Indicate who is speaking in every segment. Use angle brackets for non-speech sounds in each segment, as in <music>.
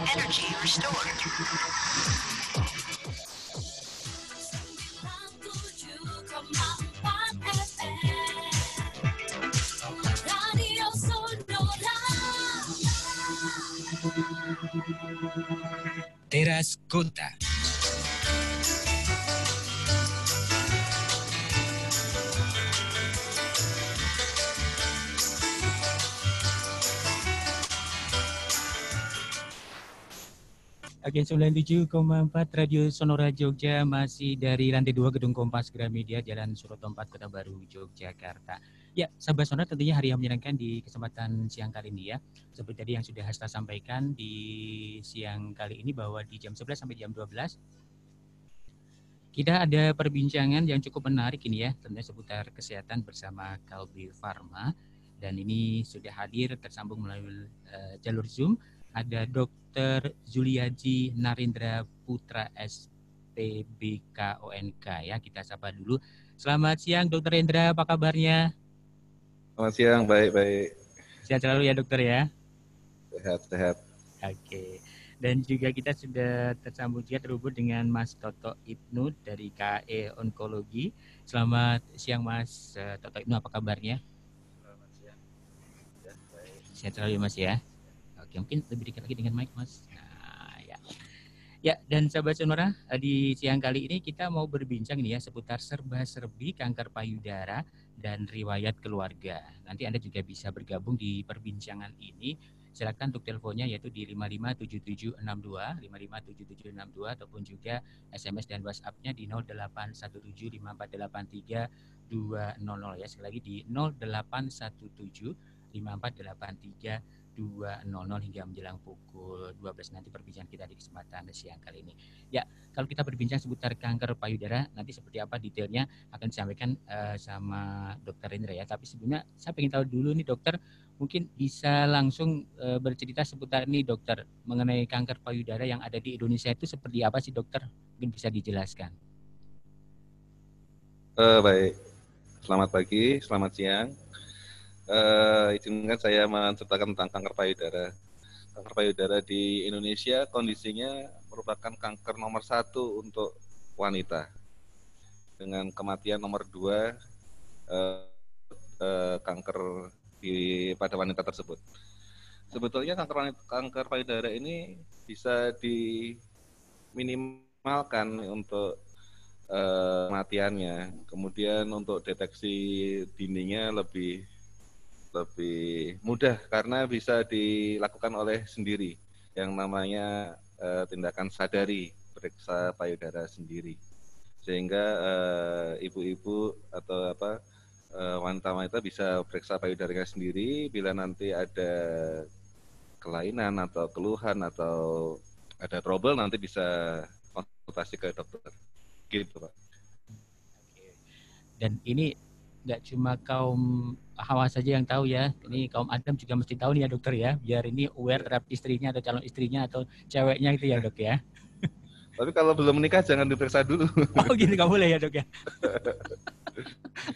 Speaker 1: Energy restored. Teraz Kota.
Speaker 2: Oke, 97,4 Radio Sonora Jogja masih dari lantai 2 Gedung Kompas Gramedia Jalan Suroto 4 Kota Baru Yogyakarta. Ya, sahabat Sonora tentunya hari yang menyenangkan di kesempatan siang kali ini ya. Seperti tadi yang sudah Hasta sampaikan di siang kali ini bahwa di jam 11 sampai jam 12 kita ada perbincangan yang cukup menarik ini ya, tentunya seputar kesehatan bersama Kalbi Pharma dan ini sudah hadir tersambung melalui uh, jalur Zoom ada Dr. Juliaji Narindra Putra ONK ya. Kita sapa dulu. Selamat siang Dr. Indra, apa kabarnya?
Speaker 3: Selamat siang, baik-baik. Sehat selalu ya dokter ya. Sehat, sehat.
Speaker 2: Oke. Dan juga kita sudah tersambung juga terhubung dengan Mas Toto Ibnu dari KE Onkologi. Selamat siang Mas eh, Toto Ibnu, apa kabarnya?
Speaker 1: Selamat siang. Ya, baik. Sehat selalu ya Mas ya.
Speaker 2: Ya, mungkin lebih dekat lagi dengan mic, Mas. Nah, ya. Ya, dan sahabat sonora, eh, di siang kali ini kita mau berbincang nih ya seputar serba-serbi kanker payudara dan riwayat keluarga. Nanti Anda juga bisa bergabung di perbincangan ini. Silakan untuk teleponnya yaitu di 557762, 557762 ataupun juga SMS dan WhatsApp-nya di 200 ya. Sekali lagi di 08175483200 2.00 hingga menjelang pukul 12 nanti perbincangan kita di kesempatan siang kali ini. Ya, kalau kita berbincang seputar kanker payudara, nanti seperti apa detailnya akan disampaikan uh, sama dokter Indra ya. Tapi sebelumnya saya ingin tahu dulu nih dokter, mungkin bisa langsung uh, bercerita seputar nih dokter mengenai kanker payudara yang ada di Indonesia itu seperti apa sih dokter? Mungkin bisa dijelaskan.
Speaker 3: Uh, baik, selamat pagi, selamat siang uh, izinkan saya menceritakan tentang kanker payudara. Kanker payudara di Indonesia kondisinya merupakan kanker nomor satu untuk wanita dengan kematian nomor dua uh, uh, kanker di pada wanita tersebut. Sebetulnya kanker kanker payudara ini bisa diminimalkan untuk kematiannya. Kemudian untuk deteksi dininya lebih lebih mudah karena bisa dilakukan oleh sendiri yang namanya uh, tindakan sadari periksa payudara sendiri sehingga eh, ibu-ibu atau apa wanita-wanita eh, bisa periksa payudaranya sendiri bila nanti ada kelainan atau keluhan atau ada trouble nanti bisa konsultasi ke dokter gitu pak
Speaker 2: dan ini nggak cuma kaum Hawa saja yang tahu ya. Ini kaum Adam juga mesti tahu nih ya dokter ya. Biar ini aware iya. terhadap istrinya atau calon istrinya atau ceweknya itu ya dok ya. <laughs>
Speaker 3: Tapi kalau belum menikah jangan diperiksa dulu. Oh gini gitu. nggak boleh ya dok ya.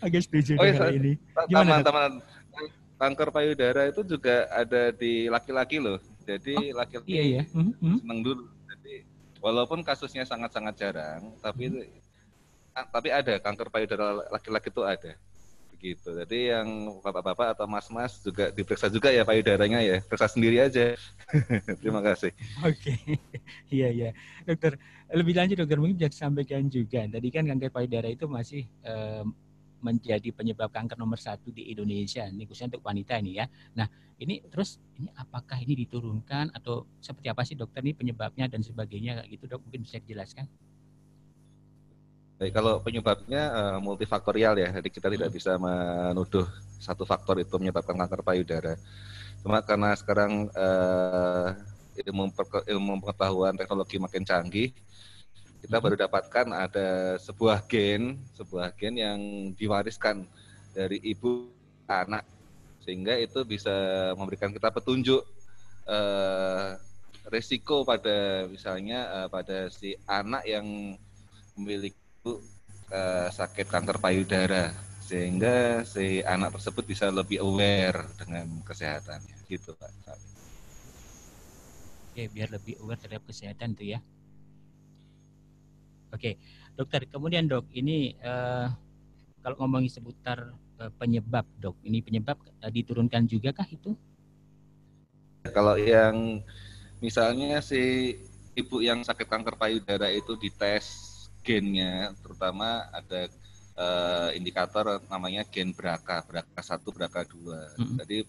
Speaker 2: Agak <laughs>
Speaker 1: setuju oh, ya, ini. Gimana?
Speaker 3: Taman, taman, kanker payudara itu juga ada di laki-laki loh. Jadi laki oh, laki-laki iya, iya. Hmm, hmm. seneng dulu. Jadi walaupun kasusnya sangat-sangat jarang, tapi hmm ah, tapi ada kanker payudara laki-laki itu ada gitu. Jadi yang bapak-bapak atau mas-mas juga diperiksa juga ya payudaranya ya, periksa sendiri aja. <laughs> Terima kasih. Oke,
Speaker 2: <laughs> iya iya, dokter. Lebih lanjut dokter mungkin bisa sampaikan juga. Tadi kan kanker payudara itu masih eh, menjadi penyebab kanker nomor satu di Indonesia, ini khususnya untuk wanita ini ya. Nah, ini terus ini apakah ini diturunkan atau seperti apa sih dokter ini penyebabnya dan sebagainya gitu dok mungkin bisa dijelaskan?
Speaker 3: Baik, kalau penyebabnya uh, multifaktorial ya, jadi kita tidak bisa menuduh satu faktor itu menyebabkan kanker payudara. Cuma karena sekarang uh, ilmu, ilmu pengetahuan teknologi makin canggih, kita baru dapatkan ada sebuah gen, sebuah gen yang diwariskan dari ibu anak, sehingga itu bisa memberikan kita petunjuk uh, resiko pada misalnya uh, pada si anak yang memiliki uh, sakit kanker payudara sehingga si anak tersebut bisa lebih aware dengan kesehatannya gitu Pak.
Speaker 2: Oke, biar lebih aware terhadap kesehatan tuh ya. Oke, dokter. Kemudian dok, ini uh, kalau ngomongin seputar uh, penyebab dok, ini penyebab uh, diturunkan juga kah itu?
Speaker 3: Kalau yang misalnya si ibu yang sakit kanker payudara itu dites gennya, terutama ada uh, indikator namanya gen beraka, beraka satu, beraka dua. Hmm. Jadi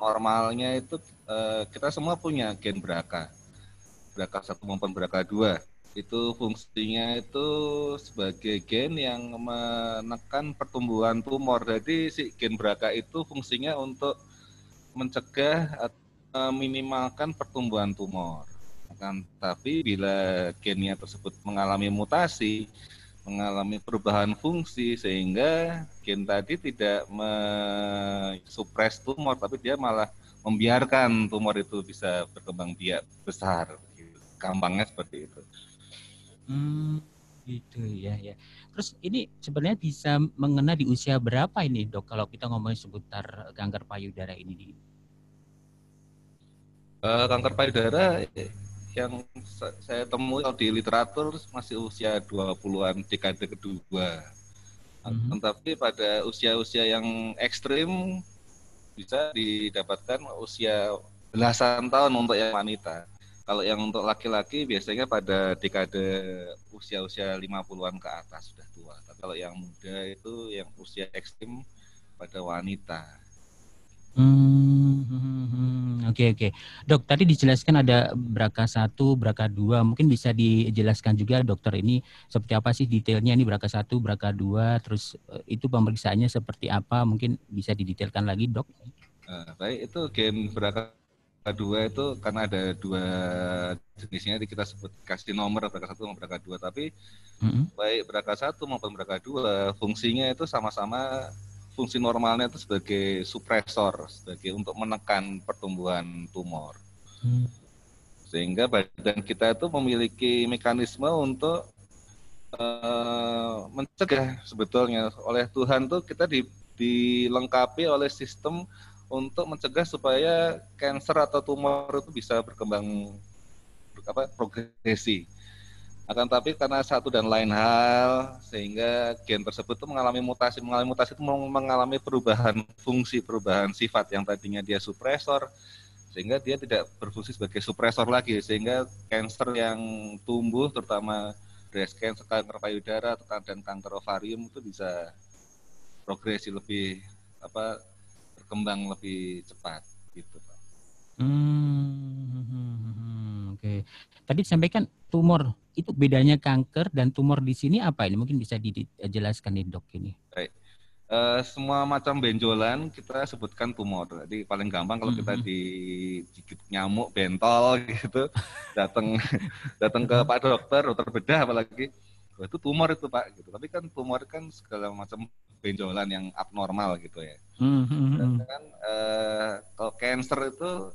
Speaker 3: normalnya itu uh, kita semua punya gen beraka, beraka satu maupun beraka dua. Itu fungsinya itu sebagai gen yang menekan pertumbuhan tumor. Jadi si gen beraka itu fungsinya untuk mencegah atau eh, minimalkan pertumbuhan tumor. Akan tapi bila gennya tersebut mengalami mutasi, mengalami perubahan fungsi sehingga gen tadi tidak mensupres tumor tapi dia malah membiarkan tumor itu bisa berkembang biak besar gampangnya seperti itu
Speaker 2: hmm, gitu ya ya terus ini sebenarnya bisa mengena di usia berapa ini dok kalau kita ngomongin seputar kanker payudara ini
Speaker 3: uh, kanker payudara yang saya temui kalau di literatur masih usia 20-an dekade kedua. Mm-hmm. Tetapi nah, pada usia-usia yang ekstrim bisa didapatkan usia belasan tahun untuk yang wanita. Kalau yang untuk laki-laki biasanya pada dekade usia-usia 50-an ke atas sudah tua. Tapi kalau yang muda itu yang usia ekstrim pada wanita.
Speaker 1: Hmm, hmm, hmm, hmm, oke okay, oke.
Speaker 2: Okay. Dok, tadi dijelaskan ada Braka 1, Braka 2. Mungkin bisa dijelaskan juga dokter ini seperti apa sih detailnya ini Braka 1, Braka 2, terus eh, itu pemeriksaannya seperti apa? Mungkin bisa didetailkan lagi, Dok.
Speaker 3: Nah, baik, itu gen Braka 2 itu karena ada dua jenisnya kita sebut kasih nomor Braka 1 sama Braka 2, tapi mm -hmm. baik Braka 1 maupun Braka 2 fungsinya itu sama-sama fungsi normalnya itu sebagai supresor, sebagai untuk menekan pertumbuhan tumor. Hmm. Sehingga badan kita itu memiliki mekanisme untuk uh, mencegah sebetulnya oleh Tuhan tuh kita di, dilengkapi oleh sistem untuk mencegah supaya kanker atau tumor itu bisa berkembang apa progresi akan tapi karena satu dan lain hal sehingga gen tersebut itu mengalami mutasi mengalami mutasi itu mengalami perubahan fungsi perubahan sifat yang tadinya dia supresor sehingga dia tidak berfungsi sebagai supresor lagi sehingga kanker yang tumbuh terutama breast cancer kanker payudara dan kanker ovarium itu bisa progresi lebih apa berkembang lebih cepat gitu Pak.
Speaker 2: Hmm, oke. Okay. Tadi disampaikan tumor itu bedanya kanker dan tumor di sini apa ini? Mungkin bisa dijelaskan eh, nih dok ini.
Speaker 3: Baik. Uh, semua macam benjolan kita sebutkan tumor. Jadi paling gampang kalau kita mm-hmm. digigit nyamuk, bentol <laughs> gitu, datang <laughs> datang ke mm-hmm. Pak dokter, dokter bedah apalagi, Wah, itu tumor itu Pak gitu. Tapi kan tumor kan segala macam benjolan yang abnormal gitu ya.
Speaker 1: Mm-hmm. Dan kan
Speaker 3: uh, eh, kalau cancer itu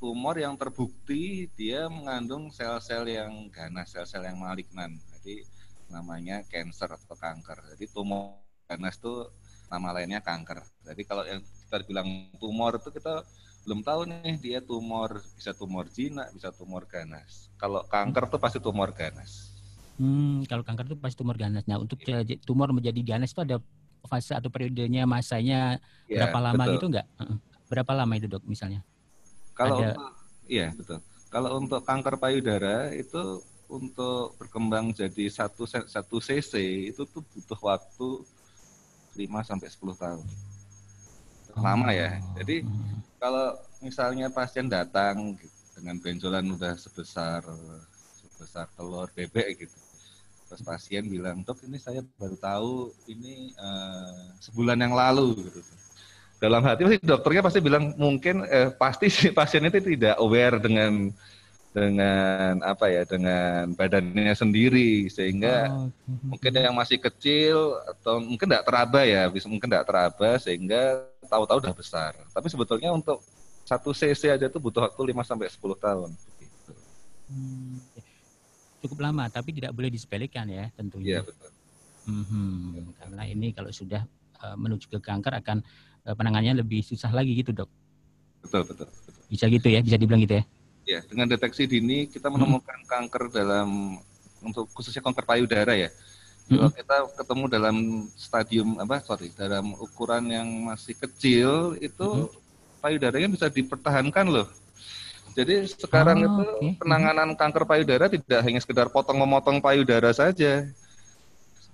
Speaker 3: tumor yang terbukti dia mengandung sel-sel yang ganas, sel-sel yang malignan. Jadi namanya cancer atau kanker. Jadi tumor ganas itu nama lainnya kanker. Jadi kalau yang kita bilang tumor itu kita belum tahu nih dia tumor bisa tumor jinak, bisa tumor ganas. Kalau kanker itu pasti tumor ganas.
Speaker 2: Hmm, kalau kanker itu pasti tumor ganas. Nah, untuk ya. tumor menjadi ganas itu ada fase atau periodenya, masanya ya, berapa lama betul. gitu enggak? Berapa lama itu, Dok, misalnya? Kalau
Speaker 3: untuk iya betul. Kalau untuk kanker payudara itu untuk berkembang jadi satu satu cc itu tuh butuh waktu 5 sampai sepuluh tahun. Lama ya. Oh. Jadi kalau misalnya pasien datang dengan benjolan udah sebesar sebesar telur bebek gitu. Terus pasien bilang, "Dok, ini saya baru tahu ini uh, sebulan yang lalu." gitu dalam hati pasti dokternya pasti bilang mungkin eh, pasti si pasien itu tidak aware dengan dengan apa ya dengan badannya sendiri sehingga oh. mungkin yang masih kecil atau mungkin tidak teraba ya bisa mungkin tidak teraba sehingga tahu-tahu udah besar tapi sebetulnya untuk satu cc aja itu butuh waktu 5 sampai sepuluh tahun gitu.
Speaker 2: hmm, cukup lama tapi tidak boleh disepelekan ya tentunya
Speaker 3: ya, betul. Mm
Speaker 2: -hmm. ya. karena ini kalau sudah eh, menuju ke kanker akan Eh, penangannya lebih susah lagi gitu dok. Betul betul. Bisa gitu ya, bisa dibilang gitu ya.
Speaker 3: Ya, dengan deteksi dini kita menemukan hmm. kanker dalam untuk khususnya kanker payudara ya. Hmm. Kalau kita ketemu dalam stadium apa sorry dalam ukuran yang masih kecil itu hmm. payudaranya bisa dipertahankan loh. Jadi sekarang oh, itu
Speaker 1: okay. Hmm. penanganan
Speaker 3: kanker payudara tidak hanya sekedar potong memotong payudara saja.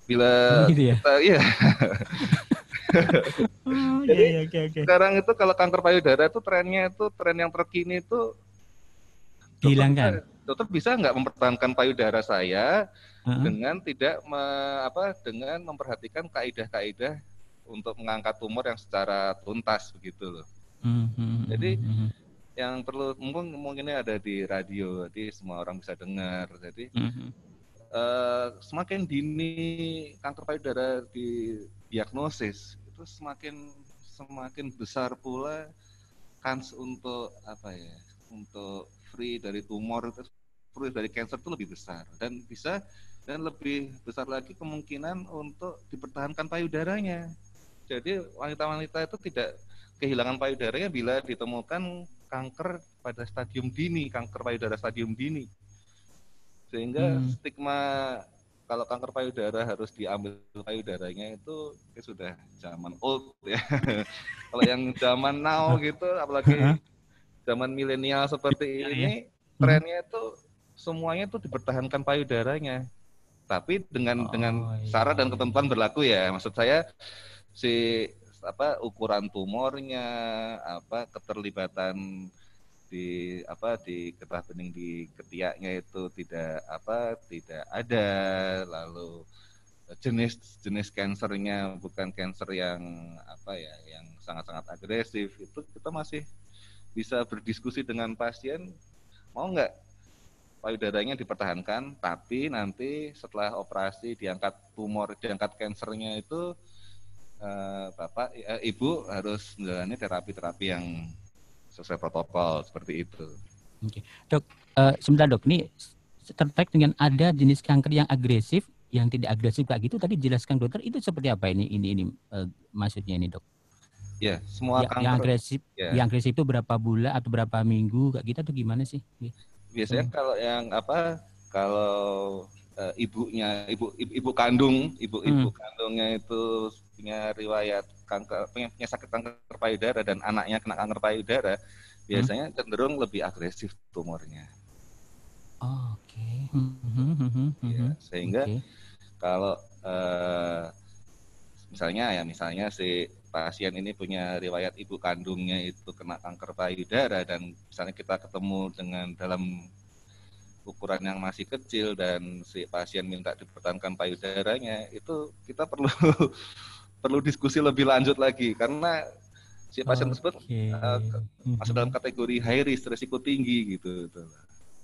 Speaker 3: Bila oh, gitu ya? kita iya <laughs> oh, Jadi yeah, ya, okay, okay. sekarang itu kalau kanker payudara itu trennya itu tren yang terkini itu
Speaker 2: dihilangkan.
Speaker 3: Dokter, bisa nggak mempertahankan payudara saya uh-huh. dengan tidak me, apa dengan memperhatikan kaidah-kaidah untuk mengangkat tumor yang secara tuntas begitu loh.
Speaker 1: Uh-huh. Jadi uh-huh.
Speaker 3: yang perlu mungkin mungkin ini ada di radio, jadi semua orang bisa dengar. Jadi uh-huh. uh, semakin dini kanker payudara di diagnosis itu semakin semakin besar pula kans untuk apa ya untuk free dari tumor free dari cancer itu lebih besar dan bisa dan lebih besar lagi kemungkinan untuk dipertahankan payudaranya jadi wanita-wanita itu tidak kehilangan payudaranya bila ditemukan kanker pada stadium dini kanker payudara stadium dini sehingga hmm. stigma kalau kanker payudara harus diambil payudaranya itu ya sudah zaman old ya. <laughs> kalau yang zaman now gitu apalagi zaman milenial seperti iya, ini iya. trennya itu semuanya itu dipertahankan payudaranya. Tapi dengan oh, dengan iya. syarat dan ketentuan berlaku ya. Maksud saya si apa ukuran tumornya, apa keterlibatan di apa di getah bening di ketiaknya itu tidak apa tidak ada lalu jenis-jenis eh, kansernya bukan kanker yang apa ya yang sangat-sangat agresif itu kita masih bisa berdiskusi dengan pasien mau nggak payudaranya dipertahankan tapi nanti setelah operasi diangkat tumor diangkat kansernya itu eh, bapak eh, ibu harus menjalani terapi-terapi yang sesuai protokol seperti
Speaker 1: itu.
Speaker 2: Oke, okay. dok, uh, sebentar dok, ini terkait dengan ada jenis kanker yang agresif, yang tidak agresif kayak gitu tadi jelaskan dokter itu seperti apa ini ini ini uh, maksudnya ini dok?
Speaker 3: Ya, yeah, semua ya, kanker yang agresif, Yeah. yang
Speaker 2: agresif itu berapa bulan atau berapa minggu kayak gitu atau gimana sih? Iya.
Speaker 3: Biasanya hmm. kalau yang apa kalau uh, ibunya ibu, ibu ibu kandung ibu ibu hmm. kandungnya itu punya riwayat kanker punya sakit kanker payudara dan anaknya kena kanker payudara hmm? biasanya cenderung lebih agresif tumornya.
Speaker 1: Oh, Oke. Okay. Hmm, hmm, ya, sehingga
Speaker 3: okay. kalau uh, misalnya ya misalnya si pasien ini punya riwayat ibu kandungnya itu kena kanker payudara dan misalnya kita ketemu dengan dalam ukuran yang masih kecil dan si pasien minta dipertahankan payudaranya itu kita perlu perlu diskusi lebih lanjut lagi karena si pasien okay. tersebut uh, masuk dalam kategori high risk risiko tinggi gitu. gitu.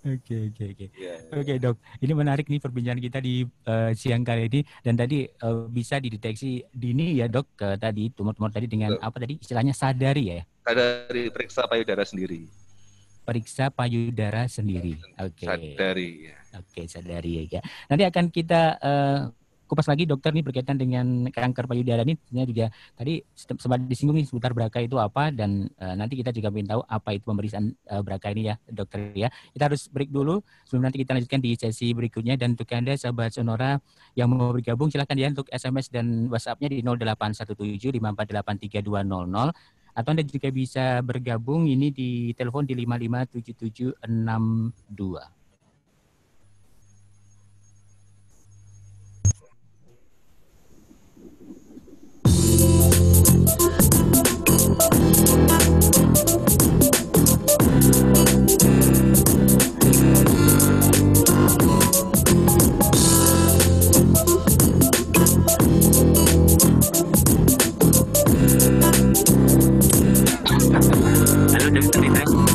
Speaker 2: Oke oke oke iya. oke dok ini menarik nih perbincangan kita di uh, siang kali ini dan tadi uh, bisa dideteksi dini ya dok uh, tadi tumor-tumor tadi dengan apa tadi istilahnya sadari ya
Speaker 3: sadari periksa payudara sendiri
Speaker 2: periksa payudara sendiri.
Speaker 3: Oke. Okay. Sadari. Ya. Oke, okay, sadari ya, ya.
Speaker 2: Nanti akan kita uh, kupas lagi dokter nih berkaitan dengan kanker payudara ini tentunya juga tadi sempat disinggung seputar BRCA itu apa dan uh, nanti kita juga ingin tahu apa itu pemeriksaan uh, eh, BRCA ini ya dokter ya. Kita harus break dulu sebelum nanti kita lanjutkan di sesi berikutnya dan untuk Anda sahabat Sonora yang mau bergabung silahkan ya untuk SMS dan WhatsApp-nya di 081754832200 atau Anda juga bisa bergabung ini di telepon di 557762. Hello, you.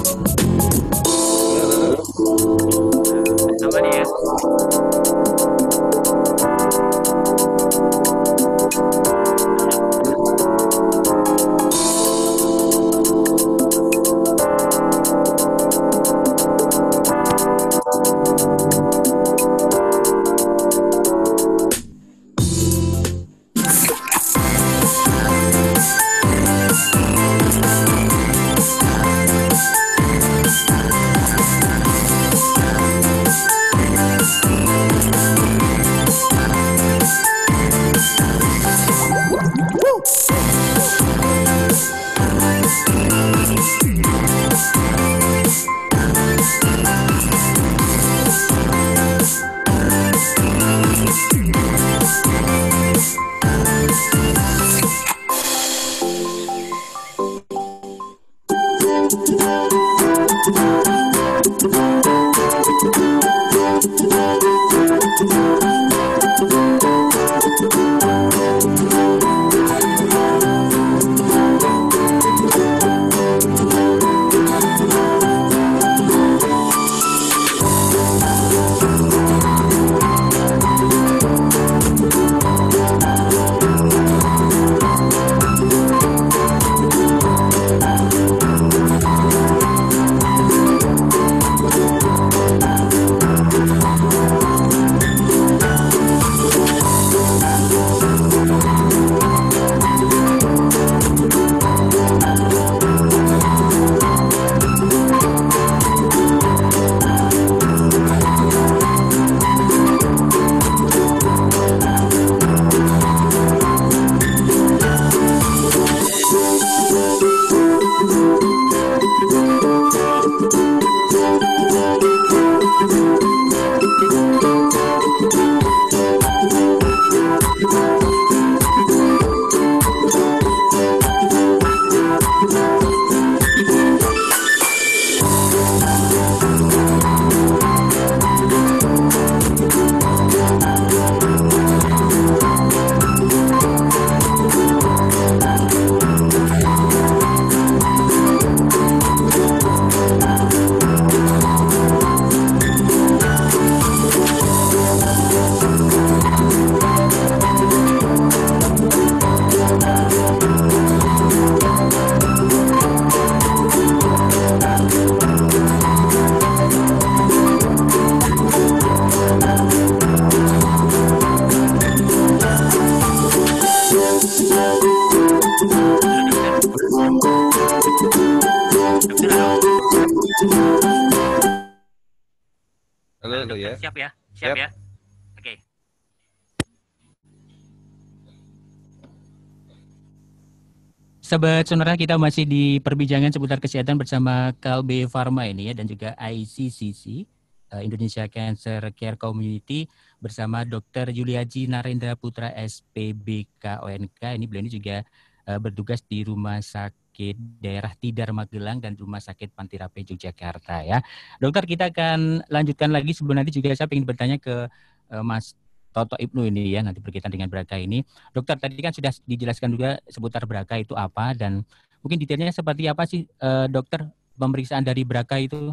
Speaker 2: Sobat Sonora, kita masih di perbincangan seputar kesehatan bersama Kalbe Pharma ini ya dan juga ICCC eh, Indonesia Cancer Care Community bersama Dr. Juliaji Narendra Putra SPBK ONK. Ini beliau ini juga eh, bertugas di Rumah Sakit Daerah Tidar Magelang dan Rumah Sakit Pantirape Yogyakarta ya. Dokter kita akan lanjutkan lagi sebelum nanti juga saya ingin bertanya ke eh, Mas Toto Ibnu ini ya nanti berkaitan dengan Braka ini. Dokter tadi kan sudah dijelaskan juga seputar Braka itu apa dan mungkin detailnya seperti apa sih eh, dokter pemeriksaan dari Braka itu?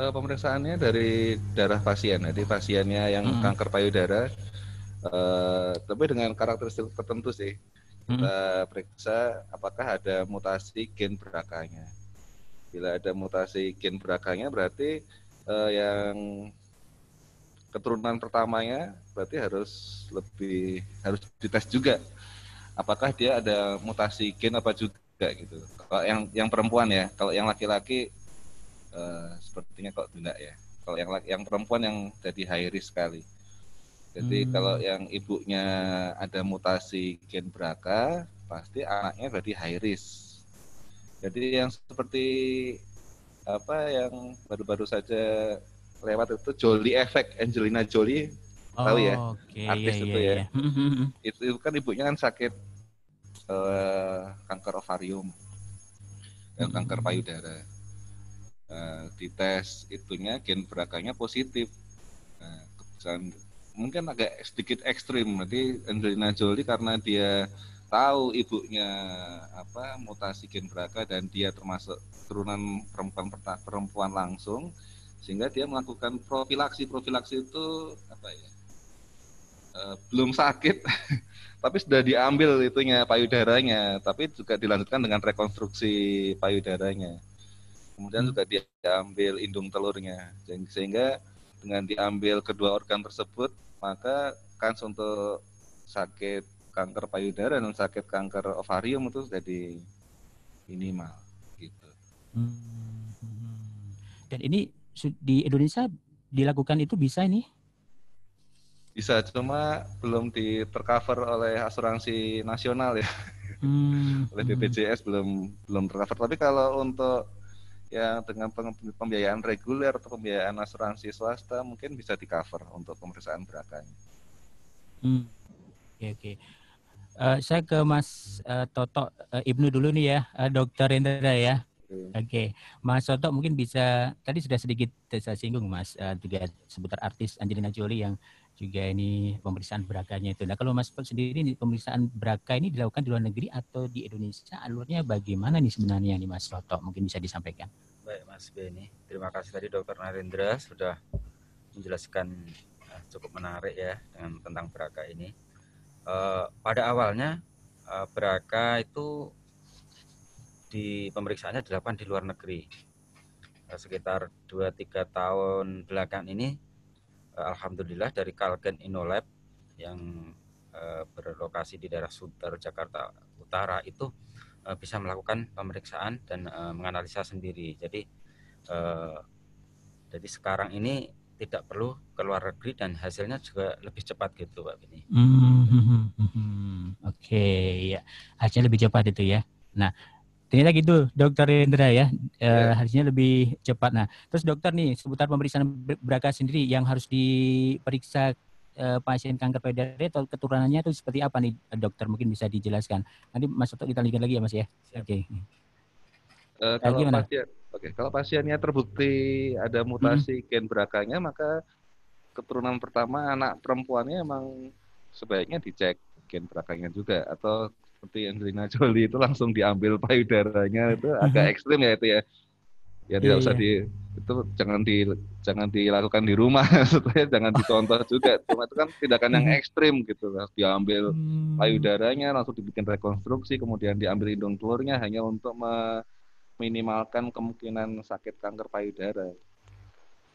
Speaker 3: Eh, pemeriksaannya dari darah pasien, jadi pasiennya yang hmm. kanker payudara, eh, tapi dengan karakteristik tertentu sih hmm. kita hmm. periksa apakah ada mutasi gen berakanya. Bila ada mutasi gen berakanya berarti eh, yang keturunan pertamanya berarti harus lebih harus dites juga apakah dia ada mutasi gen apa juga gitu kalau yang yang perempuan ya kalau yang laki-laki uh, sepertinya kok tidak ya kalau yang yang perempuan yang jadi high risk sekali jadi hmm. kalau yang ibunya ada mutasi gen BRCA pasti anaknya berarti high risk jadi yang seperti apa yang baru-baru saja lewat itu Jolie Effect Angelina Jolie oh, tahu ya okay, iya, artis yeah, itu yeah, ya yeah. <laughs> itu, kan ibunya kan sakit uh, kanker ovarium dan ya, hmm. kanker payudara uh, eh, tes itunya gen berakanya positif uh, mungkin agak sedikit ekstrim nanti Angelina Jolie karena dia tahu ibunya apa mutasi gen beraka dan dia termasuk turunan perempuan perempuan langsung sehingga dia melakukan profilaksi profilaksi itu apa ya e, belum sakit <laughs> tapi sudah diambil itunya payudaranya tapi juga dilanjutkan dengan rekonstruksi payudaranya kemudian hmm. juga diambil indung telurnya sehingga dengan diambil kedua organ tersebut maka kans untuk sakit kanker payudara dan sakit kanker ovarium itu jadi minimal gitu. Hmm.
Speaker 2: hmm, hmm. Dan ini di Indonesia dilakukan itu bisa ini?
Speaker 3: Bisa, cuma belum di tercover oleh asuransi nasional ya.
Speaker 1: Hmm.
Speaker 3: oleh BPJS belum belum tercover. Tapi kalau untuk yang dengan pembiayaan reguler atau pembiayaan asuransi swasta mungkin bisa di cover untuk pemeriksaan berakanya.
Speaker 2: Hmm. Oke okay, oke. Okay. Uh, eh, saya ke Mas uh, Toto uh, Ibnu dulu nih ya, uh, Dokter Indra ya. Oke, okay. Mas Soto mungkin bisa tadi sudah sedikit saya singgung Mas uh, juga seputar artis Angelina Jolie yang juga ini pemeriksaan berakanya itu. Nah kalau Mas Soto sendiri pemeriksaan beraka ini dilakukan di luar negeri atau di Indonesia alurnya bagaimana nih sebenarnya nih Mas Soto mungkin bisa disampaikan.
Speaker 1: Baik Mas Beni,
Speaker 4: terima kasih tadi Dokter Narendra sudah menjelaskan uh, cukup menarik ya dengan tentang beraka ini. Uh, pada awalnya uh, beraka itu di pemeriksaannya dilakukan di luar negeri. Eh, sekitar 2-3 tahun belakang ini, eh, Alhamdulillah dari Kalgen Inolab yang eh, berlokasi di daerah Sunter, Jakarta Utara itu bisa melakukan pemeriksaan dan menganalisa sendiri. Jadi jadi sekarang ini tidak perlu keluar negeri dan hasilnya juga lebih cepat gitu Pak Bini.
Speaker 1: Mm -hmm. Oke
Speaker 2: okay, ya hasilnya lebih cepat itu ya. Nah Ternyata gitu, dokter Indra ya. E, Harusnya lebih cepat. Nah, terus dokter nih seputar pemeriksaan BRCA sendiri yang harus diperiksa e, pasien kanker payudara atau keturunannya itu seperti apa nih dokter? Mungkin bisa dijelaskan. Nanti Mas Toto kita lihat lagi ya Mas ya. Oke. Okay.
Speaker 3: Eh, nah, e, kalau pasien, oke, okay. kalau pasiennya terbukti ada mutasi hmm. gen BRCA-nya, maka keturunan pertama anak perempuannya emang sebaiknya dicek gen BRCA-nya juga atau seperti Angelina Jolie itu langsung diambil payudaranya itu agak mm-hmm. ekstrim ya itu ya ya tidak iya, usah iya. di itu jangan di jangan dilakukan di rumah <laughs> supaya jangan ditonton juga cuma itu kan tindakan yang mm-hmm. ekstrim gitu diambil hmm. payudaranya langsung dibikin rekonstruksi kemudian diambil hidung telurnya hanya untuk meminimalkan kemungkinan sakit kanker payudara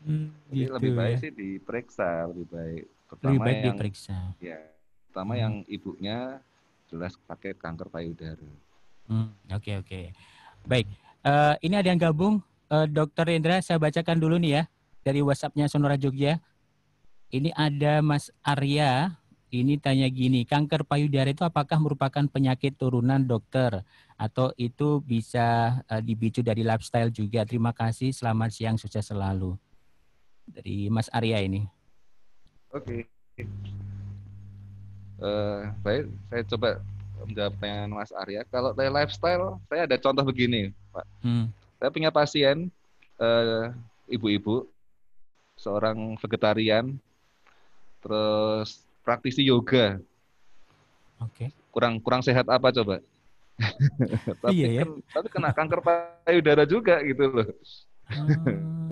Speaker 3: hmm, jadi gitu, lebih baik ya. sih diperiksa lebih baik pertama lebih baik yang diperiksa ya pertama hmm. yang ibunya jelas pakai kanker payudara. Oke
Speaker 2: hmm, oke. Okay, okay. Baik. Uh, ini ada yang gabung, uh, Dokter Indra. Saya bacakan dulu nih ya dari WhatsAppnya Sonora Jogja. Ini ada Mas Arya. Ini tanya gini, kanker payudara itu apakah merupakan penyakit turunan dokter atau itu bisa uh, dipicu dari lifestyle juga? Terima kasih. Selamat siang, sukses selalu. Dari Mas Arya ini.
Speaker 3: Oke. Okay. Uh, eh, baik, saya coba menjawab pertanyaan Mas Arya. Kalau dari lifestyle, saya ada contoh begini, Pak. Hmm. Saya punya pasien eh, ibu-ibu, uh, seorang vegetarian, terus praktisi yoga. Oke. Okay. Kurang kurang sehat apa coba? <laughs> tapi iya, ya? kan, tapi kena kanker payudara juga gitu loh. Ah.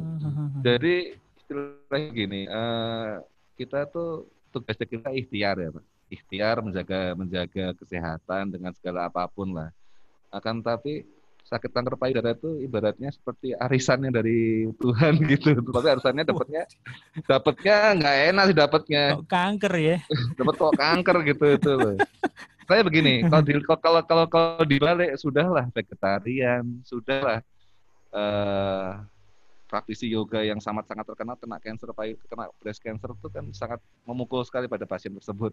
Speaker 3: <laughs> Jadi
Speaker 1: istilahnya
Speaker 3: gini, uh, kita tuh tugasnya kita ikhtiar ya, Pak ikhtiar menjaga menjaga kesehatan dengan segala apapun lah akan tapi sakit kanker payudara itu ibaratnya seperti arisannya dari Tuhan <laughs> gitu. Tapi arisannya dapatnya dapatnya nggak enak sih dapatnya. Kanker ya. <laughs> Dapat kok kanker gitu itu loh. Saya begini, kalau di, kalau kalau kalau dibalik sudahlah vegetarian, sudahlah uh, praktisi yoga yang sangat sangat terkenal kena cancer payudara kena breast cancer itu kan sangat memukul sekali pada pasien tersebut.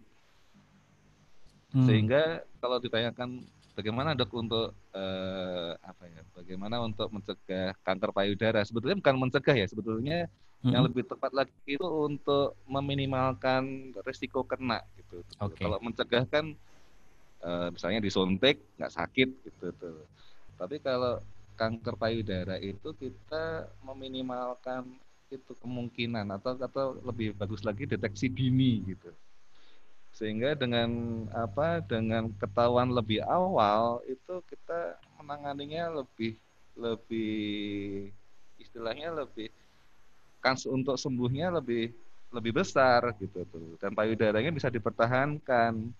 Speaker 3: Hmm. Sehingga kalau ditanyakan bagaimana dok untuk uh, apa ya? Bagaimana untuk mencegah kanker payudara? Sebetulnya bukan mencegah ya, sebetulnya hmm. yang lebih tepat lagi itu untuk meminimalkan risiko kena gitu. Okay. Kalau mencegah kan uh, eh, misalnya disuntik nggak sakit gitu tuh. Tapi kalau kanker payudara itu
Speaker 1: kita
Speaker 3: meminimalkan itu kemungkinan atau atau lebih bagus lagi deteksi dini gitu sehingga dengan apa dengan ketahuan lebih awal itu kita menanganinya lebih lebih istilahnya lebih kans untuk sembuhnya lebih lebih besar gitu tuh dan payudaranya bisa dipertahankan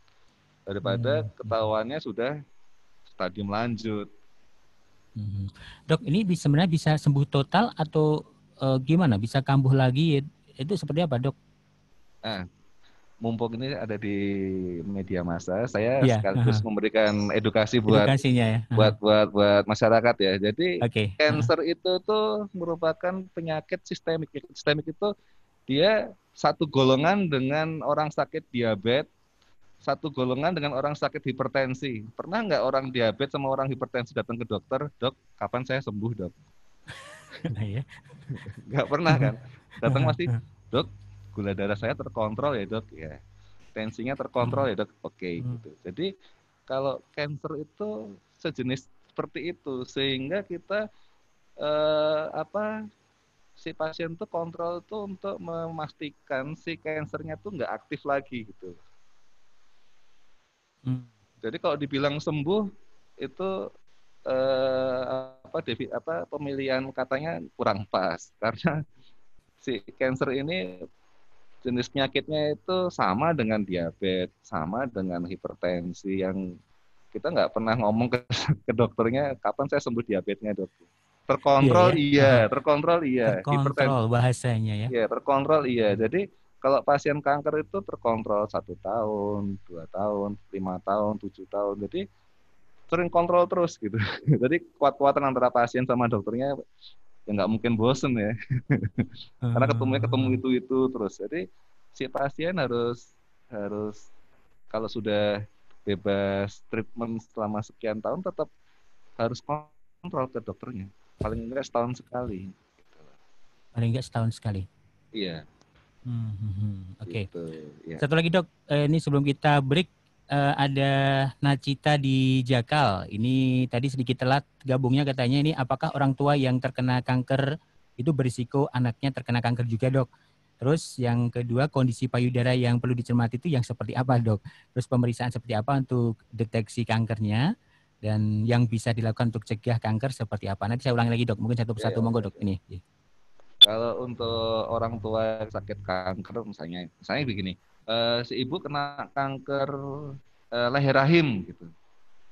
Speaker 3: daripada hmm. hmm. ketahuannya sudah stadium lanjut.
Speaker 2: Hmm. Dok ini sebenarnya bisa sembuh total atau e, gimana bisa kambuh lagi itu seperti apa dok?
Speaker 3: Nah, mumpung ini ada di media massa, saya ya, sekaligus uh -huh. memberikan edukasi buat ya. uh -huh. buat buat buat masyarakat ya. Jadi okay. cancer uh -huh. itu tuh merupakan penyakit sistemik. Sistemik itu dia satu golongan dengan orang sakit diabetes, satu golongan dengan orang sakit hipertensi. Pernah nggak orang diabetes sama orang hipertensi datang ke dokter, dok, kapan saya sembuh dok? <laughs> nah, ya. nggak pernah kan? <laughs> Datang pasti, dok, gula darah saya terkontrol ya dok ya tensinya terkontrol hmm. ya dok oke okay, hmm. gitu jadi kalau cancer itu sejenis seperti itu sehingga kita eh, apa si pasien tuh kontrol tuh untuk memastikan si kansernya tuh nggak aktif lagi gitu. Hmm. Jadi kalau dibilang sembuh itu eh, apa devi, apa pemilihan katanya kurang pas <laughs> karena si kanker ini jenis penyakitnya itu sama dengan diabetes, sama dengan hipertensi yang kita nggak pernah ngomong ke, <laughs> ke dokternya kapan saya sembuh diabetesnya dok. Terkontrol yeah. Iya. iya, terkontrol iya. Terkontrol bahasanya ya. Iya, terkontrol iya. Hmm. Jadi kalau pasien kanker itu terkontrol satu tahun, dua tahun, lima tahun, tujuh tahun. Jadi sering kontrol terus gitu. <laughs> Jadi kuat-kuatan antara pasien sama dokternya ya nggak mungkin bosen ya <laughs> karena ah. ketemunya ketemu itu itu terus jadi si pasien harus harus kalau sudah bebas treatment selama sekian tahun tetap harus kontrol ke dokternya paling enggak setahun sekali
Speaker 2: paling enggak setahun sekali
Speaker 3: iya
Speaker 1: hmm,
Speaker 2: hmm, hmm. oke okay. gitu, ya. satu lagi dok eh, ini sebelum kita break uh, ada Nacita di Jakal. Ini tadi sedikit telat gabungnya katanya ini apakah orang tua yang terkena kanker itu berisiko anaknya terkena kanker juga dok? Terus yang kedua kondisi payudara yang perlu dicermati itu yang seperti apa dok? Terus pemeriksaan seperti apa untuk deteksi kankernya? Dan yang bisa dilakukan untuk cegah kanker seperti apa? Nanti saya ulangi lagi dok, mungkin satu iya, persatu iya. monggo dok ini. Iya.
Speaker 3: Kalau untuk orang tua sakit kanker misalnya, misalnya begini, uh, si ibu kena kanker uh, leher rahim gitu.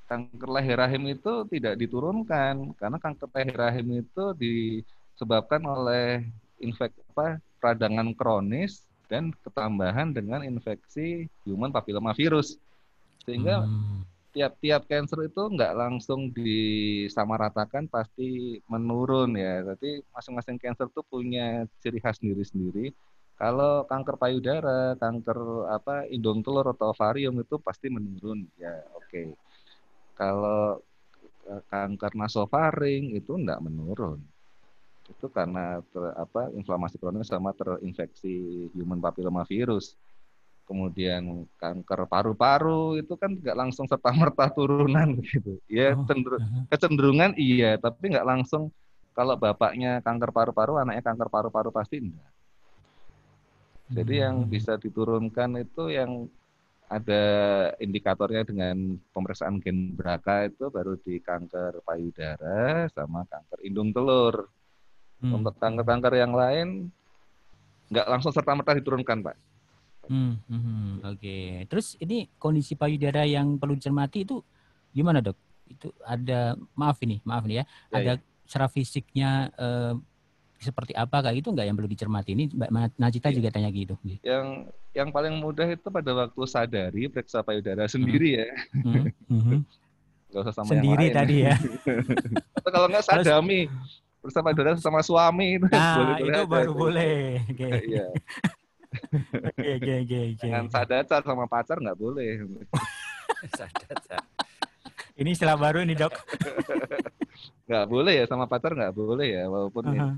Speaker 3: Kanker leher rahim itu tidak diturunkan karena kanker leher rahim itu disebabkan oleh infek apa peradangan kronis dan ketambahan dengan infeksi human papilloma virus sehingga hmm. tiap-tiap hmm. cancer itu nggak langsung disamaratakan pasti menurun ya tapi masing-masing cancer itu punya ciri khas sendiri-sendiri kalau kanker payudara, kanker apa indung telur atau ovarium itu pasti menurun. Ya, oke. Okay. Kalau e, kanker nasofaring itu enggak menurun. Itu karena ter, apa inflamasi kronis sama terinfeksi human papilloma virus. Kemudian kanker paru-paru itu kan enggak langsung serta merta <laughs> turunan gitu. Ya oh, cender, uh-huh. kecenderungan iya, tapi enggak langsung kalau bapaknya kanker paru-paru, anaknya kanker paru-paru pasti enggak jadi hmm. yang bisa diturunkan itu yang ada indikatornya dengan pemeriksaan gen BRCA itu baru di kanker payudara sama kanker indung telur. Hmm. Untuk kanker-kanker yang lain nggak langsung serta-merta diturunkan, Pak.
Speaker 1: Hmm, hmm, hmm
Speaker 2: Oke. Okay. Terus ini kondisi payudara yang perlu dicermati itu gimana, Dok? Itu ada maaf ini, maaf nih ya. ya ada ya. secara fisiknya eh, seperti apa kayak itu nggak yang perlu dicermati ini Mbak Najita iya. juga tanya gitu iya.
Speaker 3: yang yang paling mudah itu pada waktu sadari periksa payudara mm-hmm. sendiri hmm. ya hmm. <laughs> usah sama
Speaker 1: sendiri yang lain. tadi ya <laughs>
Speaker 3: atau kalau nggak sadami periksa payudara sama suami itu nah, boleh itu baru aja. boleh
Speaker 1: okay. iya oke oke oke jangan
Speaker 3: sadar sama pacar nggak boleh
Speaker 4: <laughs>
Speaker 3: ini istilah baru ini dok. nggak boleh ya sama pacar nggak boleh ya walaupun uh -huh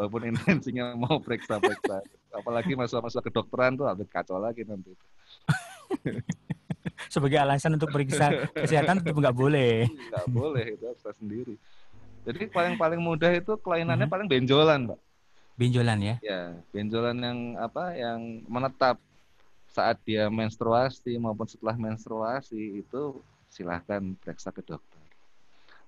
Speaker 3: walaupun <laughs> intensinya mau periksa-periksa. Apalagi masalah-masalah kedokteran tuh agak kacau lagi nanti.
Speaker 2: <laughs> Sebagai alasan untuk periksa kesehatan itu nggak boleh.
Speaker 3: Nggak boleh, itu harus sendiri. Jadi paling-paling mudah itu kelainannya hmm. paling benjolan, Pak. Benjolan ya? Ya, benjolan yang apa yang menetap saat dia menstruasi maupun setelah menstruasi itu silahkan periksa ke dokter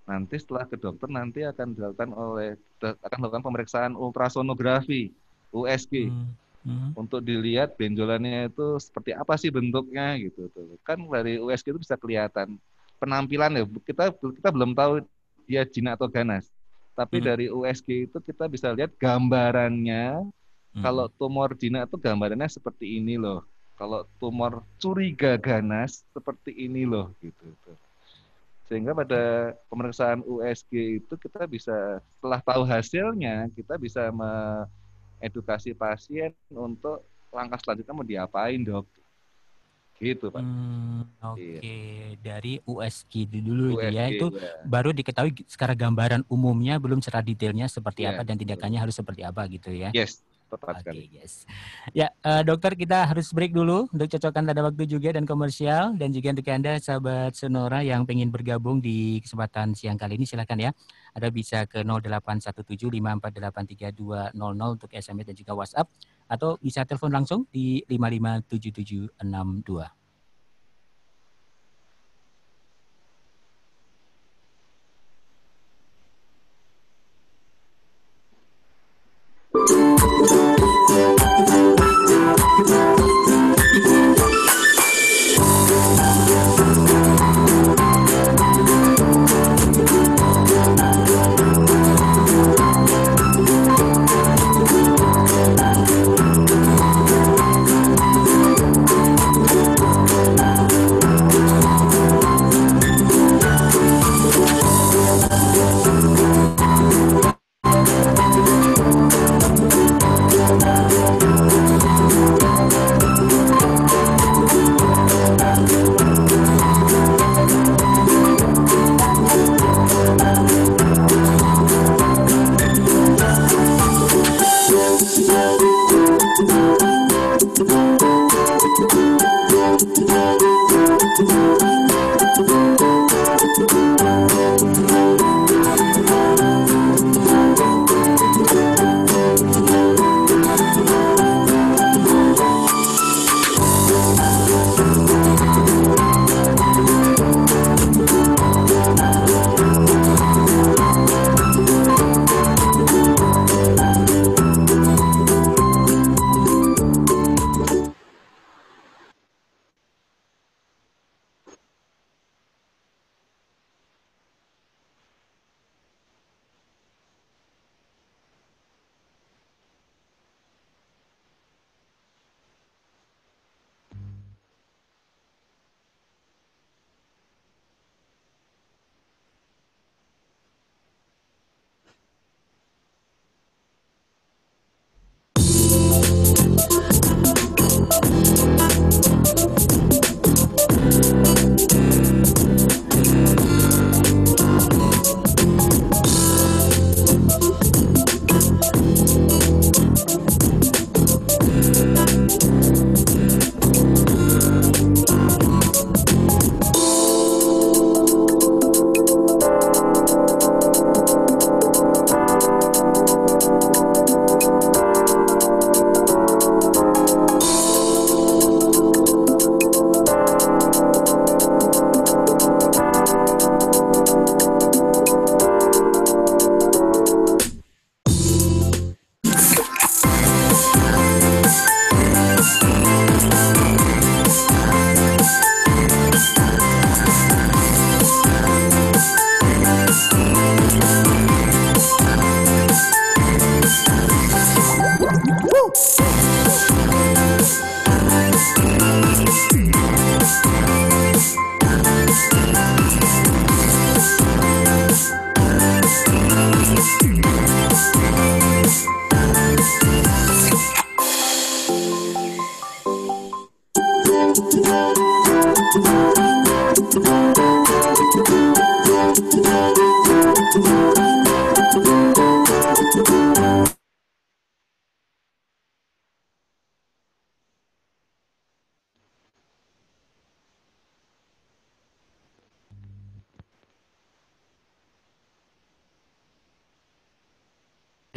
Speaker 3: Nanti setelah ke dokter nanti akan dilakukan oleh akan dilakukan pemeriksaan ultrasonografi USG hmm. Hmm. untuk dilihat benjolannya itu seperti apa sih bentuknya gitu tuh. Kan dari USG itu bisa kelihatan penampilan ya kita kita belum tahu dia jinak atau ganas. Tapi hmm. dari USG itu kita bisa lihat gambarannya. Hmm. Kalau tumor jinak itu gambarannya seperti ini loh. Kalau tumor curiga ganas seperti ini loh gitu. tuh sehingga pada pemeriksaan USG itu kita bisa setelah tahu hasilnya kita bisa mengedukasi pasien untuk langkah selanjutnya mau diapain dok gitu pak. Hmm, Oke okay. iya. dari USG dulu USG, ya
Speaker 2: itu ya. Iya. baru diketahui secara gambaran umumnya belum secara detailnya seperti ya, apa dan tindakannya betul. harus seperti apa gitu ya. Yes tepat okay, sekali. Yes. Ya, uh, dokter kita harus break dulu untuk cocokan tanda waktu juga dan komersial dan juga untuk Anda sahabat Sonora yang ingin bergabung di kesempatan siang kali ini silakan ya. Anda bisa ke 08175483200 untuk SMS dan juga WhatsApp atau bisa telepon langsung di 557762.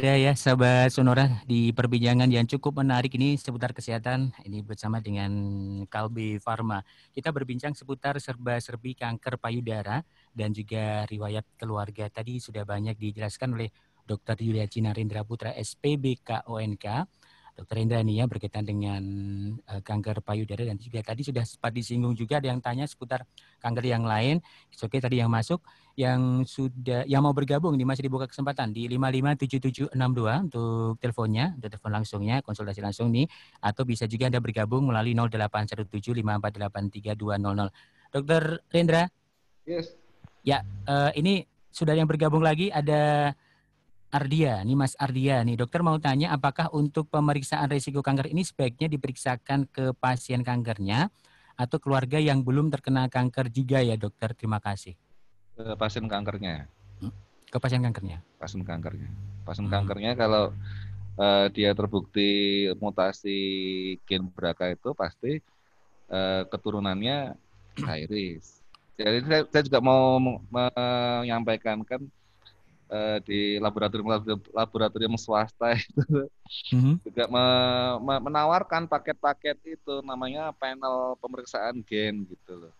Speaker 2: Ya ya, sahabat Sonora di perbincangan yang cukup menarik ini seputar kesehatan ini bersama dengan Kalbi Farma. Kita berbincang seputar serba-serbi kanker payudara dan juga riwayat keluarga. Tadi sudah banyak dijelaskan oleh Dr. Yulia Cinarindra Putra SPBK ONK. Dokter Indra ini ya berkaitan dengan uh, kanker payudara dan juga tadi sudah sempat disinggung juga ada yang tanya seputar kanker yang lain. Oke okay, tadi yang masuk yang sudah yang mau bergabung ini masih dibuka kesempatan di 557762 untuk teleponnya, untuk telepon langsungnya, konsultasi langsung nih atau bisa juga Anda bergabung melalui 08175483200. Dokter Rendra? Yes. Ya, uh, ini sudah yang bergabung lagi ada Ardia, nih Mas Ardia, nih dokter mau tanya apakah untuk pemeriksaan risiko kanker ini sebaiknya diperiksakan ke pasien kankernya atau keluarga yang belum terkena kanker juga ya dokter? Terima kasih.
Speaker 3: Ke pasien kankernya. Hmm, ke pasien kankernya. Pasien kankernya. Pasien hmm. kankernya kalau uh, dia terbukti mutasi gen BRCA itu pasti uh, keturunannya <clears throat> risk. Jadi saya, saya juga mau menyampaikan kan uh, di laboratorium laboratorium swasta <laughs> itu mm-hmm. juga me, me, menawarkan paket-paket itu namanya panel pemeriksaan gen gitu loh.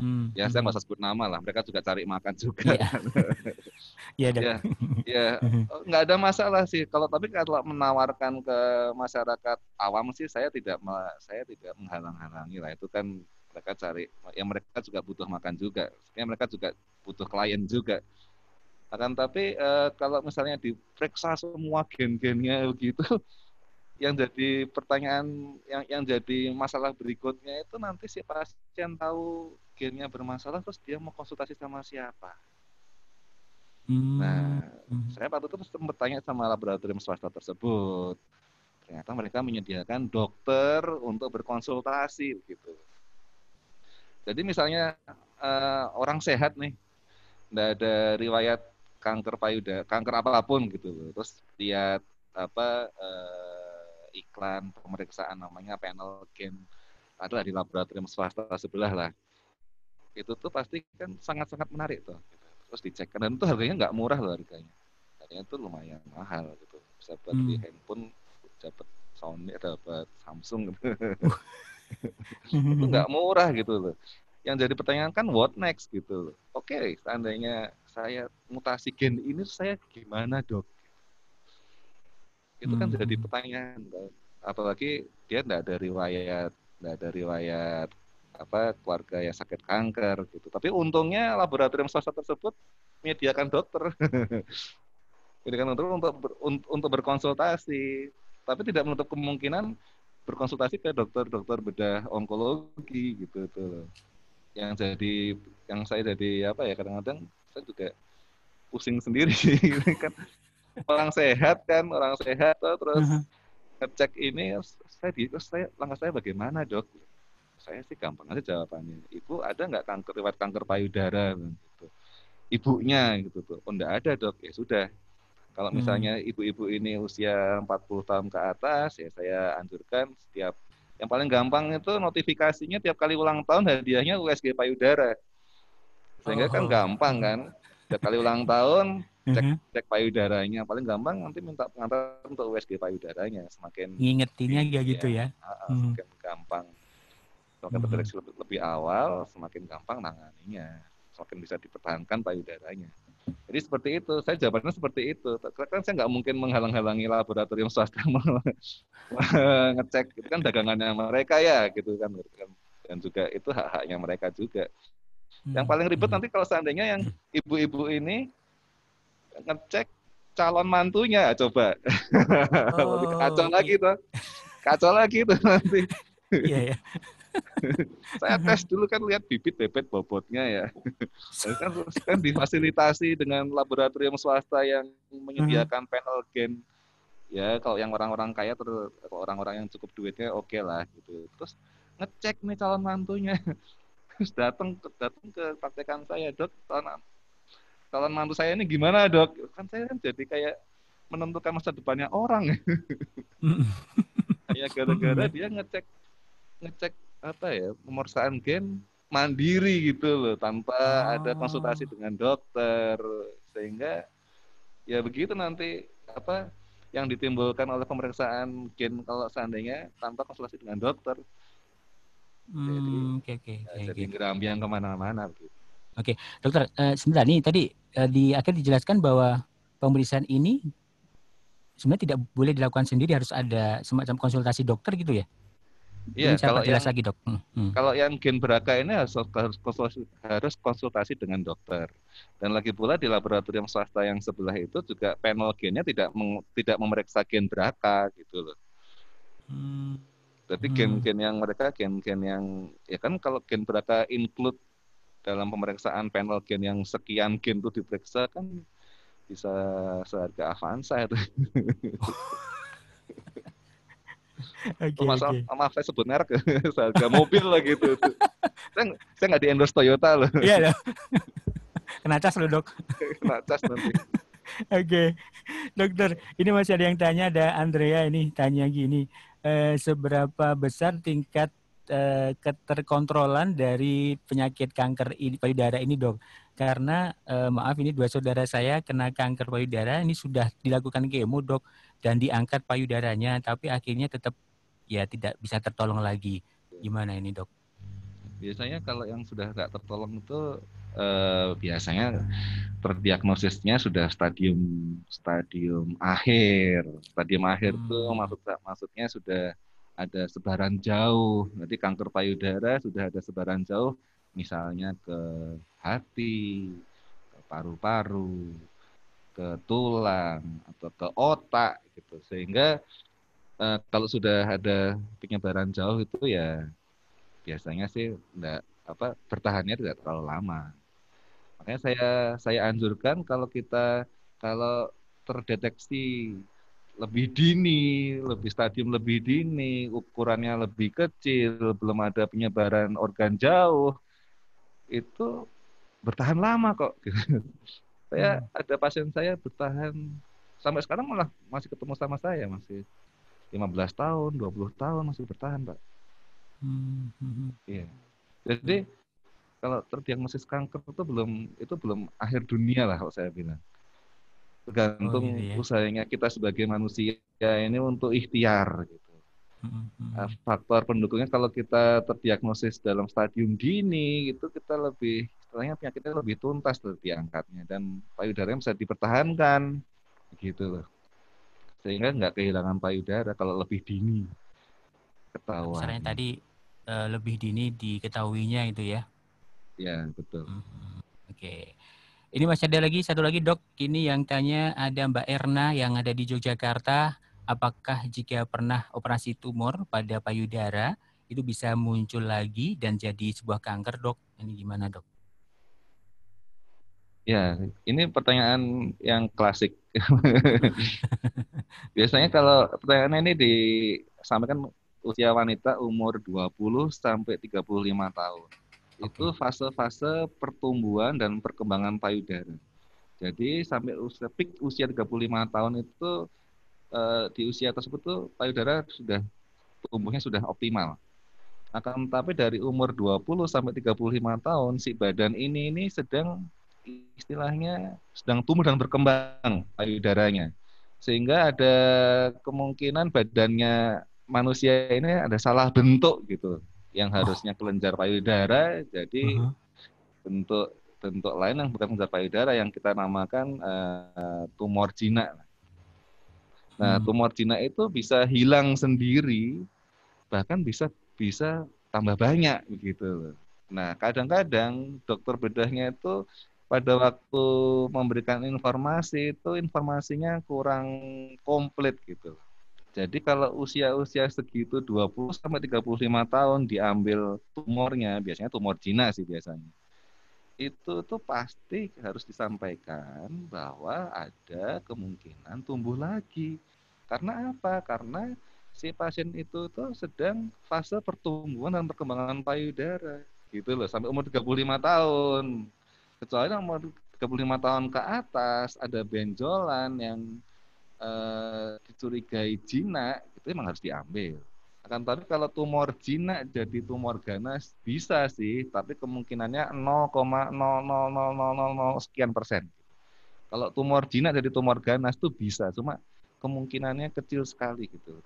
Speaker 3: Hmm. Ya saya hmm. nggak usah sebut nama lah. Mereka juga cari makan juga. Iya.
Speaker 1: <laughs> Iya. Iya. <laughs>
Speaker 3: Nggak ada masalah sih. Kalau tapi kalau menawarkan ke masyarakat awam sih saya tidak saya tidak menghalang-halangi lah. Itu kan mereka cari. Yang mereka juga butuh makan juga. ya mereka juga butuh klien juga akan tapi eh, kalau misalnya diperiksa semua gen-gennya begitu <laughs> yang jadi pertanyaan yang yang jadi masalah berikutnya itu nanti si pasien tahu gennya bermasalah terus dia mau konsultasi sama siapa
Speaker 1: nah,
Speaker 3: hmm. nah saya waktu itu sempat tanya sama laboratorium swasta tersebut ternyata mereka menyediakan dokter untuk berkonsultasi gitu jadi misalnya eh, orang sehat nih tidak ada riwayat kanker payudara, kanker apapun gitu loh. Terus lihat apa eh, iklan pemeriksaan namanya panel gen adalah di laboratorium swasta sebelah lah. Itu tuh pasti kan sangat-sangat menarik tuh. Terus dicek dan itu harganya nggak murah loh harganya. Harganya tuh lumayan mahal gitu. Bisa buat hmm. handphone, dapat Sony, dapat Samsung gitu. <laughs> itu nggak murah gitu loh. Yang jadi pertanyaan kan what next gitu loh. Oke, okay, seandainya saya mutasi gen ini saya gimana dok? Itu kan hmm. jadi pertanyaan kan? Apalagi dia tidak ada riwayat, tidak ada riwayat apa keluarga yang sakit kanker gitu. Tapi untungnya laboratorium swasta tersebut menyediakan dokter. Jadi <laughs> kan untuk untuk untuk berkonsultasi, tapi tidak menutup kemungkinan berkonsultasi ke dokter-dokter bedah onkologi gitu tuh. Yang jadi yang saya jadi apa ya kadang-kadang saya juga pusing sendiri <laughs> gitu kan orang sehat kan orang sehat tuh, terus ngecek ini saya di saya langkah saya bagaimana dok saya sih gampang aja jawabannya ibu ada nggak kanker lewat kanker payudara gitu ibunya gitu tuh oh nggak ada dok ya sudah kalau misalnya hmm. ibu-ibu hmm. ini usia 40 tahun ke atas ya saya anjurkan setiap yang paling gampang itu notifikasinya tiap kali ulang tahun hadiahnya USG payudara sehingga kan oh. kan gampang kan setiap kali ulang tahun cek mhm. cek payudaranya paling gampang nanti minta pengantar untuk USG payudaranya semakin ngingetinnya ya gitu ya, semakin Hmm. semakin gampang semakin hmm. terdeteksi lebih, lebih awal semakin gampang nanganinya semakin bisa dipertahankan payudaranya jadi seperti itu saya jawabannya seperti itu kan saya nggak mungkin menghalang-halangi laboratorium swasta <laughs> ngecek itu kan dagangannya mereka ya gitu kan dan juga itu hak-haknya mereka juga yang hmm. paling ribet hmm. nanti kalau seandainya yang hmm. ibu-ibu ini ngecek calon mantunya, coba. <laughs> Oh, kacau okay. lagi iya. tuh. Kacau lagi tuh nanti. Iya ya. <laughs> Saya tes dulu kan lihat bibit bebet bobotnya ya. kan, kan difasilitasi dengan laboratorium swasta yang menyediakan panel gen ya kalau yang orang-orang kaya atau orang-orang yang cukup duitnya oke okay lah gitu terus ngecek nih calon mantunya harus datang datang ke praktekan saya dok calon calon mantu saya ini gimana dok kan saya kan jadi kayak menentukan masa depannya orang <laughs> ya gara-gara dia ngecek ngecek apa ya pemeriksaan gen mandiri gitu loh tanpa oh. ada konsultasi ah. dengan dokter sehingga ya begitu nanti apa yang ditimbulkan oleh pemeriksaan gen kalau seandainya tanpa konsultasi dengan dokter Hmm, oke oke. jadi okay. kemana-mana. Gitu. Oke, okay. dokter, uh, sebentar nih tadi
Speaker 2: uh, di akhir dijelaskan bahwa pemeriksaan ini sebenarnya tidak boleh dilakukan sendiri, harus ada semacam konsultasi dokter gitu ya?
Speaker 3: Iya. Ini kalau jelas yang,
Speaker 2: lagi dok. Hmm, hmm.
Speaker 3: Kalau yang gen beraka ini harus, harus konsultasi, harus konsultasi dengan dokter. Dan lagi pula di laboratorium swasta yang sebelah itu juga panel gennya tidak meng, tidak memeriksa gen beraka gitu loh. Hmm. Berarti hmm. gen-gen yang mereka gen-gen yang ya kan kalau gen mereka include dalam pemeriksaan panel gen yang sekian gen itu diperiksa kan bisa seharga Avanza itu. <laughs> okay, Masa okay. maaf saya sebut merek <laughs> seharga mobil lah gitu. saya saya nggak di endorse Toyota loh. Iya dong. Kena cas loh dok. <laughs> Kena cas nanti.
Speaker 2: Oke, okay. dokter, ini masih ada yang tanya ada Andrea ini tanya gini, eh, seberapa besar tingkat eh, keterkontrolan dari penyakit kanker payudara ini dok? Karena eh, maaf ini dua saudara saya kena kanker payudara ini sudah dilakukan kemo dok dan diangkat payudaranya tapi akhirnya tetap ya tidak bisa tertolong lagi. Gimana ini dok?
Speaker 3: biasanya kalau yang sudah nggak tertolong itu eh, biasanya terdiagnosisnya sudah stadium stadium akhir stadium akhir hmm. tuh maksud maksudnya sudah ada sebaran jauh nanti kanker payudara sudah ada sebaran jauh misalnya ke hati ke paru-paru ke tulang atau ke otak gitu sehingga eh, kalau sudah ada penyebaran jauh itu ya biasanya sih enggak apa bertahannya tidak terlalu lama. Makanya saya saya anjurkan kalau kita kalau terdeteksi lebih dini, lebih stadium lebih dini, ukurannya lebih kecil, belum ada penyebaran organ jauh, itu bertahan lama kok. <laughs> saya hmm. ada pasien saya bertahan sampai sekarang malah masih ketemu sama saya masih 15 tahun, 20 tahun masih bertahan, Pak.
Speaker 1: Hmm, hmm, hmm.
Speaker 3: Iya. Jadi kalau terdiagnosis kanker itu belum itu belum akhir dunia lah kalau saya bilang. Tergantung oh, iya, iya. usahanya kita sebagai manusia ini untuk ikhtiar gitu. Hmm, hmm Nah, Faktor pendukungnya kalau kita terdiagnosis dalam stadium dini itu kita lebih istilahnya penyakitnya lebih tuntas diangkatnya dan payudaranya bisa dipertahankan gitu loh sehingga nggak kehilangan payudara kalau lebih dini ketahuan. Misalnya
Speaker 2: tadi Eh, lebih dini diketahuinya itu ya.
Speaker 3: Ya, betul. Hmm, Oke.
Speaker 2: Okay. Ini masih ada lagi satu lagi dok, Kini yang tanya ada Mbak Erna yang ada di Yogyakarta, apakah jika pernah operasi tumor pada payudara itu bisa muncul lagi dan jadi sebuah kanker dok? Ini gimana dok?
Speaker 3: Ya, ini pertanyaan yang klasik. <laughs> Biasanya kalau pertanyaan ini disampaikan usia wanita umur 20 sampai 35 tahun. Okay. Itu fase-fase pertumbuhan dan perkembangan payudara. Jadi sampai usia peak usia 35 tahun itu eh, di usia tersebut tuh payudara sudah tumbuhnya sudah optimal. Akan tetapi dari umur 20 sampai 35 tahun si badan ini ini sedang istilahnya sedang tumbuh dan berkembang payudaranya. Sehingga ada kemungkinan badannya manusia ini ada salah bentuk gitu yang harusnya kelenjar payudara jadi uh -huh. bentuk bentuk lain yang bukan kelenjar payudara yang kita namakan uh, tumor jinak. Nah, hmm. tumor jinak itu bisa hilang sendiri bahkan bisa bisa tambah banyak gitu. Nah, kadang-kadang dokter bedahnya itu pada waktu memberikan informasi itu informasinya kurang komplit gitu jadi kalau usia-usia segitu 20 sampai 35 tahun diambil tumornya, biasanya tumor Cina sih biasanya. Itu tuh pasti harus disampaikan bahwa ada kemungkinan tumbuh lagi. Karena apa? Karena si pasien itu tuh sedang fase pertumbuhan dan perkembangan payudara. Gitu loh, sampai umur 35 tahun. Kecuali umur 35 tahun ke atas ada benjolan yang Eh, dicurigai jinak itu memang harus diambil. Akan tapi kalau tumor jinak jadi tumor ganas bisa sih, tapi kemungkinannya 0,00000 sekian persen. Kalau tumor jinak jadi tumor ganas itu bisa, cuma kemungkinannya kecil sekali gitu.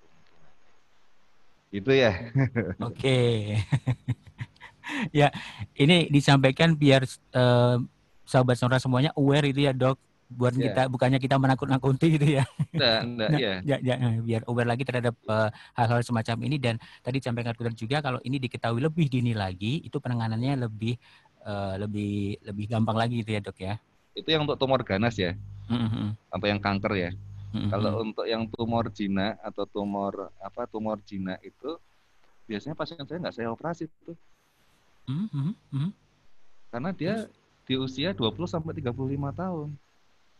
Speaker 3: Itu ya. <laughs> Oke.
Speaker 2: Okay. <laughs> ya, ini disampaikan biar eh, sahabat saudara semuanya aware itu ya, Dok buat yeah. kita bukannya kita menakut-nakuti gitu ya.
Speaker 3: Enggak, enggak, nah, yeah. ya,
Speaker 2: ya, biar aware lagi terhadap eh, hal-hal uh, semacam ini dan tadi sampaikan dokter juga kalau ini diketahui lebih dini lagi itu penanganannya lebih uh, lebih lebih gampang lagi gitu ya, Dok ya.
Speaker 3: Itu yang untuk tumor ganas ya. Mm-hmm. Hmm. Atau yang kanker ya. Mm-hmm. Kalau untuk yang tumor jina atau tumor apa tumor jina itu biasanya pasien saya nggak saya operasi itu.
Speaker 1: Mm-hmm.
Speaker 3: Karena dia di usia 20 sampai 35 tahun.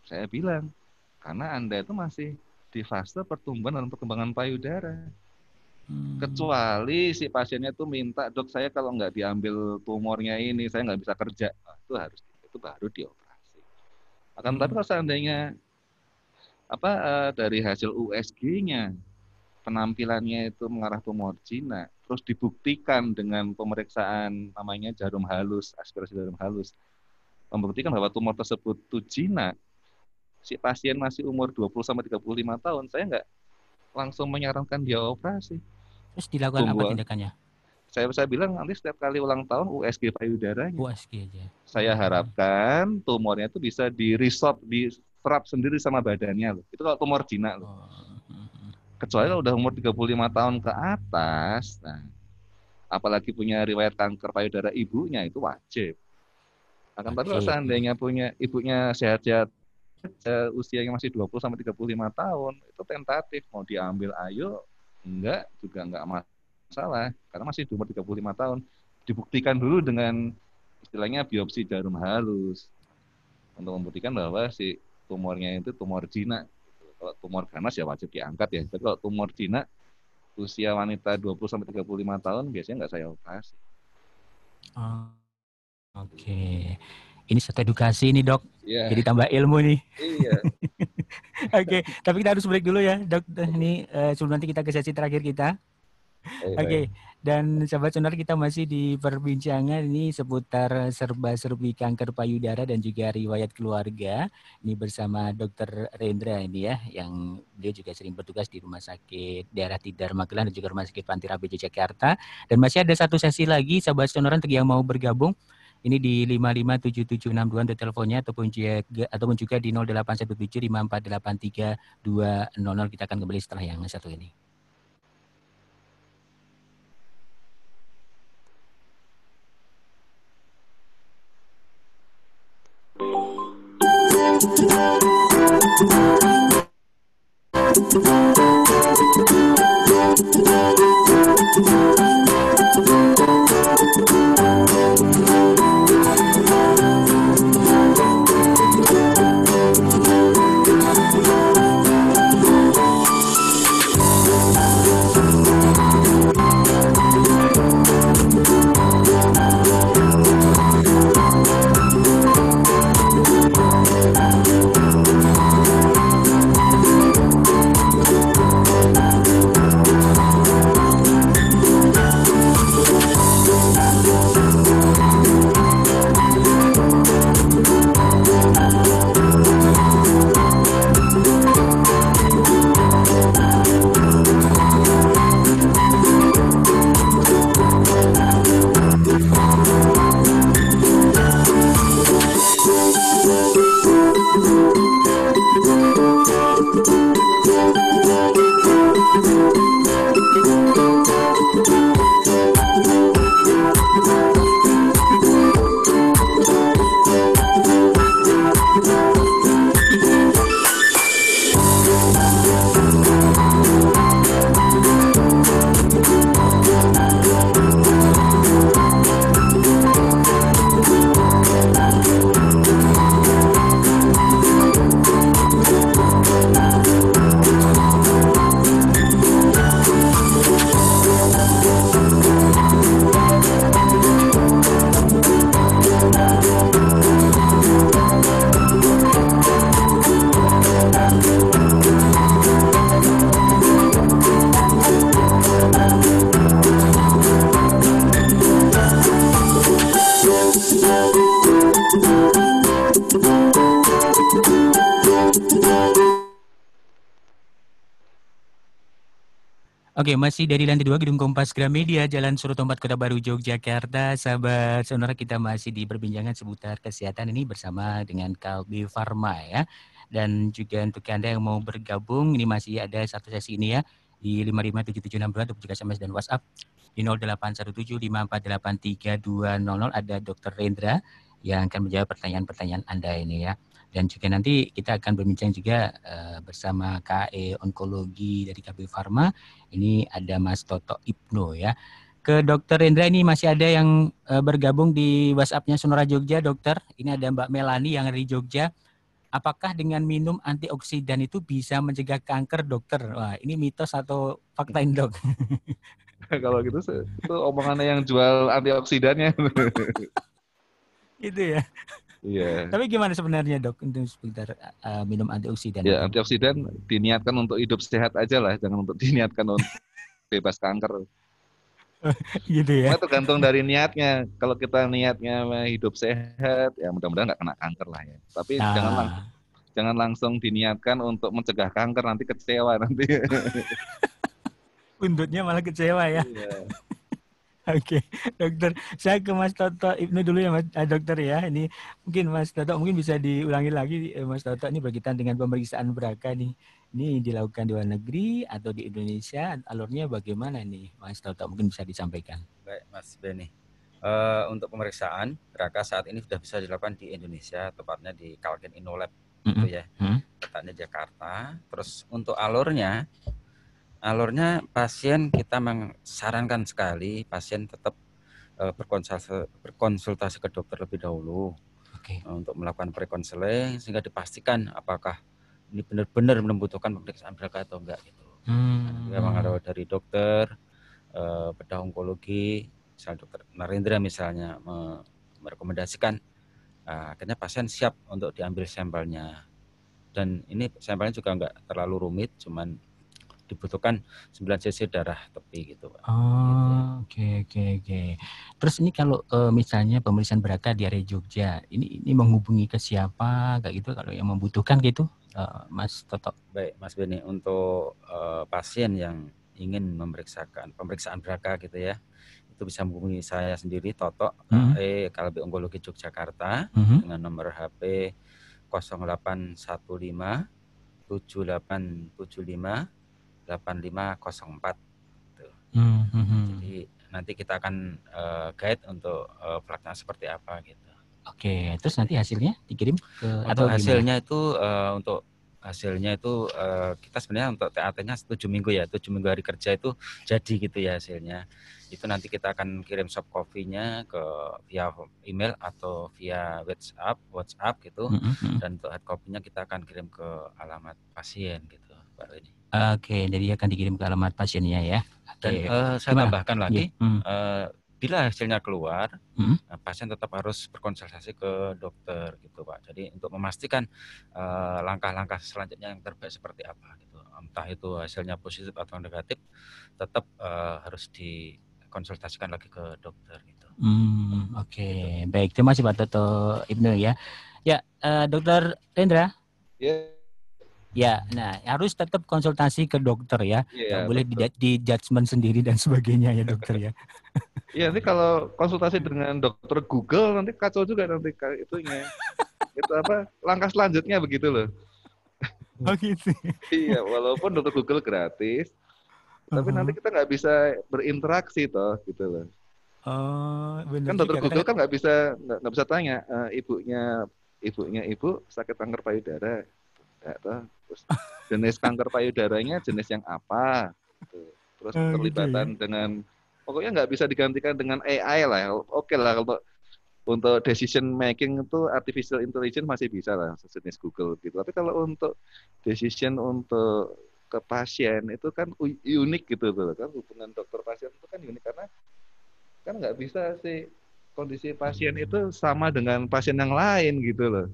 Speaker 3: Saya bilang, karena Anda itu masih di fase pertumbuhan dan perkembangan payudara. Hmm. Kecuali si pasiennya itu minta, dok saya kalau nggak diambil tumornya ini, saya nggak bisa kerja. Nah, itu harus itu baru dioperasi. Akan hmm. tapi kalau seandainya apa eh, dari hasil USG-nya penampilannya itu mengarah tumor Cina, terus dibuktikan dengan pemeriksaan namanya jarum halus, aspirasi jarum halus, membuktikan bahwa tumor tersebut itu Cina, si pasien masih umur 20 sampai 35 tahun, saya nggak langsung menyarankan dia operasi. Terus dilakukan Tunggu. apa tindakannya? Saya saya bilang nanti setiap kali ulang tahun USG payudaranya. USG aja. Saya hmm. harapkan tumornya itu bisa di resorb, di serap sendiri sama badannya loh. Itu kalau tumor jinak loh. Oh, hmm. Kecuali kalau udah umur 35 tahun ke atas, nah, apalagi punya riwayat kanker payudara ibunya itu wajib. Akan tapi kalau seandainya punya ibunya sehat-sehat uh, usianya masih 20 sampai 35 tahun itu tentatif mau diambil ayo enggak juga enggak masalah karena masih umur 35 tahun dibuktikan dulu dengan istilahnya biopsi jarum halus untuk membuktikan bahwa si tumornya itu tumor jinak kalau tumor ganas ya wajib diangkat ya tapi kalau tumor jinak usia wanita 20 sampai 35 tahun biasanya enggak saya operasi.
Speaker 2: Oh, Oke. Okay ini satu edukasi nih dok. Yeah. Jadi tambah ilmu nih. Iya. <laughs> Oke, okay. tapi kita harus break dulu ya dok. Ini uh, sebelum nanti kita ke sesi terakhir kita. Oke, okay. dan sahabat sonar kita masih di perbincangan ini seputar serba-serbi kanker payudara dan juga riwayat keluarga. Ini bersama dokter Rendra ini ya, yang dia juga sering bertugas di Rumah Sakit Daerah Tidar Magelang dan juga Rumah Sakit Pantirabejo Jakarta. Dan masih ada satu sesi lagi sahabat sonar untuk yang mau bergabung ini di 557762 untuk teleponnya ataupun juga, ataupun juga di 0817 kita akan kembali setelah yang satu
Speaker 1: ini. Thank you.
Speaker 2: Oke, masih dari lantai dua Gedung Kompas Gramedia, Jalan Suruh Tempat Kota Baru, Yogyakarta. Sahabat sonora kita masih di perbincangan seputar kesehatan ini bersama dengan Kalbi Farma ya. Dan juga untuk Anda yang mau bergabung, ini masih ada satu sesi ini ya di 557762 untuk SMS dan WhatsApp di nol ada Dr. Rendra yang akan menjawab pertanyaan-pertanyaan Anda ini ya. Dan juga nanti kita akan berbincang juga uh, bersama KE Onkologi dari KB Pharma. Ini ada Mas Toto Ibnu ya. Ke Dokter Indra ini masih ada yang uh, bergabung di WhatsAppnya nya Sonora Jogja, Dokter. Ini ada Mbak Melani yang dari Jogja. Apakah dengan minum antioksidan itu bisa mencegah kanker, Dokter? Wah, ini mitos atau fakta, Dok?
Speaker 3: <laughs> Kalau gitu itu omongannya yang jual antioksidannya. <laughs> Itu ya. Yeah. Tapi
Speaker 2: gimana sebenarnya dok untuk sekitar uh, eh, minum antioksidan? Ya
Speaker 3: antioksidan diniatkan untuk hidup sehat aja lah, jangan untuk diniatkan untuk <laughs> bebas kanker. gitu ya. Itu tergantung dari niatnya. Kalau kita niatnya hidup sehat, ya mudah-mudahan nggak kena kanker lah ya. Tapi nah. jangan lang jangan langsung diniatkan untuk mencegah kanker nanti kecewa nanti.
Speaker 2: Buntutnya <laughs> malah kecewa ya. Yeah. Oke, okay. dokter. Saya ke Mas Toto Ibnu dulu ya, Mas, eh, dokter ya. Ini mungkin Mas Toto mungkin bisa diulangi lagi, eh, Mas Toto. Ini berkaitan dengan pemeriksaan beraka nih. Ini dilakukan di luar negeri atau di Indonesia? Alurnya bagaimana nih, Mas Toto? Mungkin bisa disampaikan.
Speaker 4: Baik, Mas Beni. Uh, untuk pemeriksaan beraka saat ini sudah bisa dilakukan di Indonesia, tepatnya di Kalgen Inolab,
Speaker 1: mm -hmm. gitu ya. Mm
Speaker 4: Jakarta. Terus untuk alurnya alurnya pasien kita sarankan sekali pasien tetap uh, berkonsultasi, berkonsultasi ke dokter lebih dahulu okay. Eh, untuk melakukan prekonseling sehingga dipastikan apakah ini benar-benar membutuhkan pemeriksaan sampel atau enggak gitu.
Speaker 1: Hmm. Memang ada
Speaker 4: dari dokter uh, bedah onkologi, misal dokter Narendra misalnya merekomendasikan uh, akhirnya pasien siap untuk diambil sampelnya. Dan ini sampelnya juga enggak terlalu rumit, cuman dibutuhkan 9 cc darah tepi gitu. Oh,
Speaker 2: gitu. oke oke oke. Terus ini kalau e, misalnya pemeriksaan di area Jogja, ini ini menghubungi ke siapa kayak gitu kalau yang membutuhkan gitu,
Speaker 4: e, Mas Toto. Baik, Mas Beni untuk e, pasien yang ingin memeriksakan pemeriksaan beraka gitu ya. Itu bisa menghubungi saya sendiri Toto mm -hmm. e, Kalbi Onkologi Yogyakarta mm -hmm. dengan nomor HP 0815 7875 8504
Speaker 1: tuh. Mm -hmm.
Speaker 4: Jadi nanti kita akan uh, guide untuk uh, eh, pelaksanaan seperti apa gitu.
Speaker 2: Oke, terus nanti hasilnya dikirim ke untuk atau hasilnya
Speaker 4: itu uh, untuk hasilnya itu uh, kita sebenarnya untuk TAT-nya tujuh minggu ya, tujuh minggu hari kerja itu jadi gitu ya hasilnya. Itu nanti kita akan kirim soft copy-nya ke via email atau via WhatsApp, WhatsApp gitu. Mm -hmm. Dan untuk hard copy-nya kita akan kirim ke alamat pasien gitu.
Speaker 2: Oke, jadi akan dikirim ke alamat pasiennya ya.
Speaker 4: Okay. Dan uh, saya Gimana? tambahkan lagi, yeah. hmm. uh, bila hasilnya keluar, hmm. Nah, pasien tetap harus berkonsultasi ke dokter gitu pak. Jadi untuk memastikan eh, langkah-langkah uh, selanjutnya yang terbaik seperti apa gitu. Entah itu hasilnya positif atau negatif, tetap uh, harus dikonsultasikan lagi ke dokter gitu. Hmm, Oke, okay. gitu.
Speaker 2: baik. Terima kasih Pak Toto Ibnu ya.
Speaker 4: Ya, uh, Dokter
Speaker 2: Rendra. Yeah. Ya, nah harus tetap konsultasi ke dokter ya. Yeah, boleh di, di judgement sendiri dan sebagainya ya dokter ya. <laughs>
Speaker 3: Iya, nanti kalau konsultasi dengan dokter Google nanti kacau juga nanti itunya. itu apa? Langkah selanjutnya begitu loh. Oh gitu. iya, walaupun dokter Google gratis, tapi uh-huh. nanti kita nggak bisa berinteraksi toh gitu loh. Oh, benar. Kan dokter Google kan nggak bisa nggak bisa tanya uh, ibunya ibunya ibu sakit kanker payudara enggak Terus jenis kanker payudaranya jenis yang apa? Gitu. Terus ah, gitu keterlibatan okay. Ya. dengan pokoknya nggak bisa digantikan dengan AI lah. Oke okay lah kalau untuk decision making itu artificial intelligence masih bisa lah sejenis Google gitu. Tapi kalau untuk decision untuk ke pasien itu kan unik gitu tuh kan hubungan dokter pasien itu kan unik karena kan nggak bisa sih kondisi pasien itu sama dengan pasien yang lain gitu loh.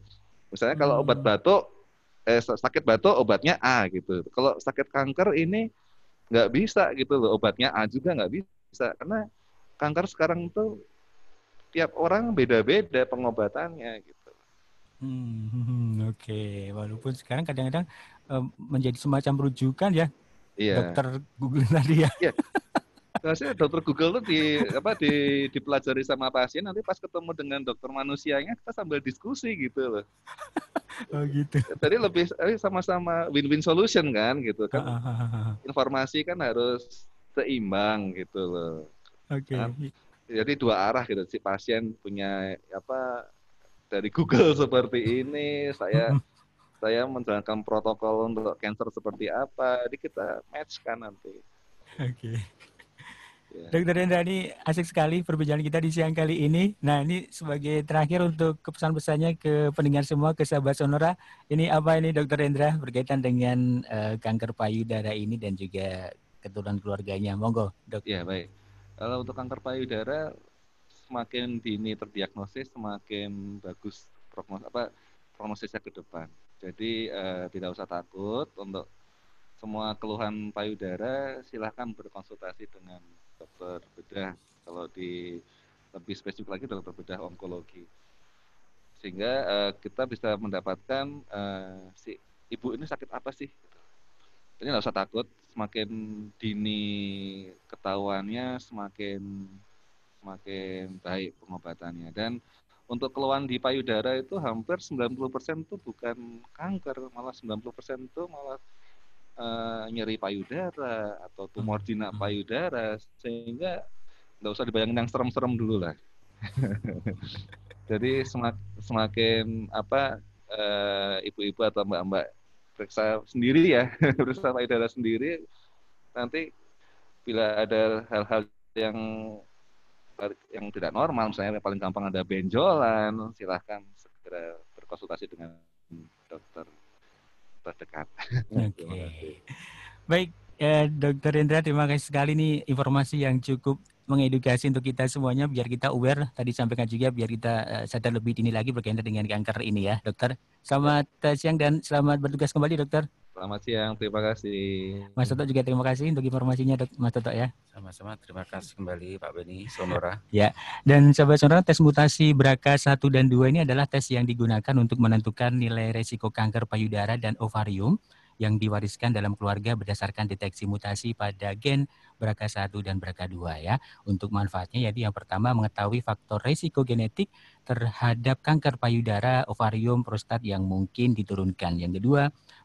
Speaker 3: Misalnya kalau obat hmm. batuk eh, sakit batu obatnya A gitu. Kalau sakit kanker ini nggak bisa gitu loh obatnya A juga nggak bisa karena kanker sekarang tuh tiap orang beda-beda pengobatannya gitu.
Speaker 1: Hmm, <laughs> oke.
Speaker 2: Okay. Walaupun sekarang kadang-kadang um, menjadi semacam rujukan ya,
Speaker 3: yeah. dokter
Speaker 1: Google <laughs> tadi ya.
Speaker 3: Iya. saya dokter Google tuh di apa di dipelajari sama pasien nanti pas ketemu dengan dokter manusianya kita sambil diskusi gitu loh. <laughs> oh gitu. Tadi lebih eh, sama-sama win-win solution kan gitu kan. Ah ah, ah, ah, ah, Informasi kan harus seimbang gitu loh.
Speaker 1: Oke. Okay. Kan?
Speaker 3: Jadi dua arah gitu si pasien punya apa dari Google <laughs> seperti ini saya <laughs> saya menjalankan protokol untuk cancer seperti apa, jadi kita match kan nanti.
Speaker 1: Oke. Okay. Ya.
Speaker 2: Dokter Hendra ini asik sekali perbincangan kita di siang kali ini. Nah ini sebagai terakhir untuk kepesan pesannya ke pendengar semua ke sahabat Sonora. Ini apa ini Dokter Indra berkaitan dengan uh, kanker payudara ini dan juga keturunan keluarganya. Monggo
Speaker 3: dok. Ya baik. Kalau untuk kanker payudara semakin dini terdiagnosis semakin bagus prognosis apa prognosisnya ke depan. Jadi uh, tidak usah takut untuk semua keluhan payudara silahkan berkonsultasi dengan dokter bedah kalau di lebih spesifik lagi dokter bedah onkologi sehingga uh, kita bisa mendapatkan uh, si ibu ini sakit apa sih ini nggak usah takut semakin dini ketahuannya semakin semakin baik pengobatannya dan untuk keluhan di payudara itu hampir 90% itu bukan kanker malah 90% itu malah Eh, nyeri payudara atau tumor hmm. jinak hmm. payudara sehingga nggak usah dibayangin yang serem-serem dulu lah.
Speaker 1: <laughs>
Speaker 3: Jadi semak, semakin apa eh, ibu-ibu uh, atau mbak-mbak periksa sendiri ya, <laughs> periksa hmm. payudara sendiri. Nanti bila ada hal-hal yang yang tidak normal, misalnya yang paling gampang ada benjolan, silahkan segera berkonsultasi dengan dokter terdekat. <laughs> Oke. Okay.
Speaker 2: Baik, eh, Dokter Indra, terima kasih sekali nih informasi yang cukup mengedukasi untuk kita semuanya biar kita aware tadi sampaikan juga biar kita eh, sadar lebih dini lagi berkaitan dengan kanker ini ya dokter. Selamat eh, siang dan selamat bertugas kembali dokter.
Speaker 3: Selamat siang, terima kasih. Mas Toto
Speaker 2: juga terima kasih untuk informasinya dok, Mas Toto ya.
Speaker 4: Sama-sama, terima kasih kembali Pak Beni Sonora.
Speaker 2: ya, dan sahabat Sonora, tes mutasi BRCA 1 dan 2 ini adalah tes yang digunakan untuk menentukan nilai resiko kanker payudara dan ovarium yang diwariskan dalam keluarga berdasarkan deteksi mutasi pada gen BRCA1 dan BRCA2 ya. Untuk manfaatnya jadi yang pertama mengetahui faktor resiko genetik terhadap kanker payudara, ovarium, prostat yang mungkin diturunkan. Yang kedua,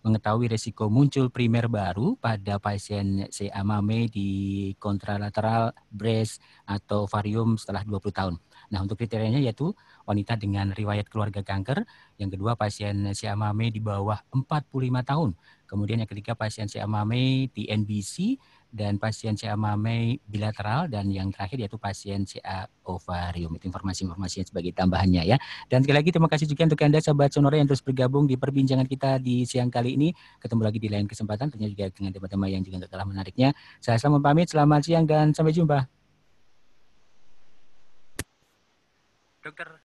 Speaker 2: mengetahui resiko muncul primer baru pada pasien CA MAME di kontralateral breast atau varium setelah 20 tahun. Nah, untuk kriterianya yaitu wanita dengan riwayat keluarga kanker, yang kedua pasien CA MAME di bawah 45 tahun, kemudian yang ketiga pasien CA MAME di NBC dan pasien CA mamai bilateral dan yang terakhir yaitu pasien CA ovarium. Itu informasi-informasi sebagai tambahannya ya. Dan sekali lagi terima kasih juga untuk Anda sahabat Sonora yang terus bergabung di perbincangan kita di siang kali ini. Ketemu lagi di lain kesempatan tentunya juga dengan tema-tema yang juga gak kalah menariknya. Saya selamat pamit, selamat siang dan sampai jumpa.
Speaker 1: Dokter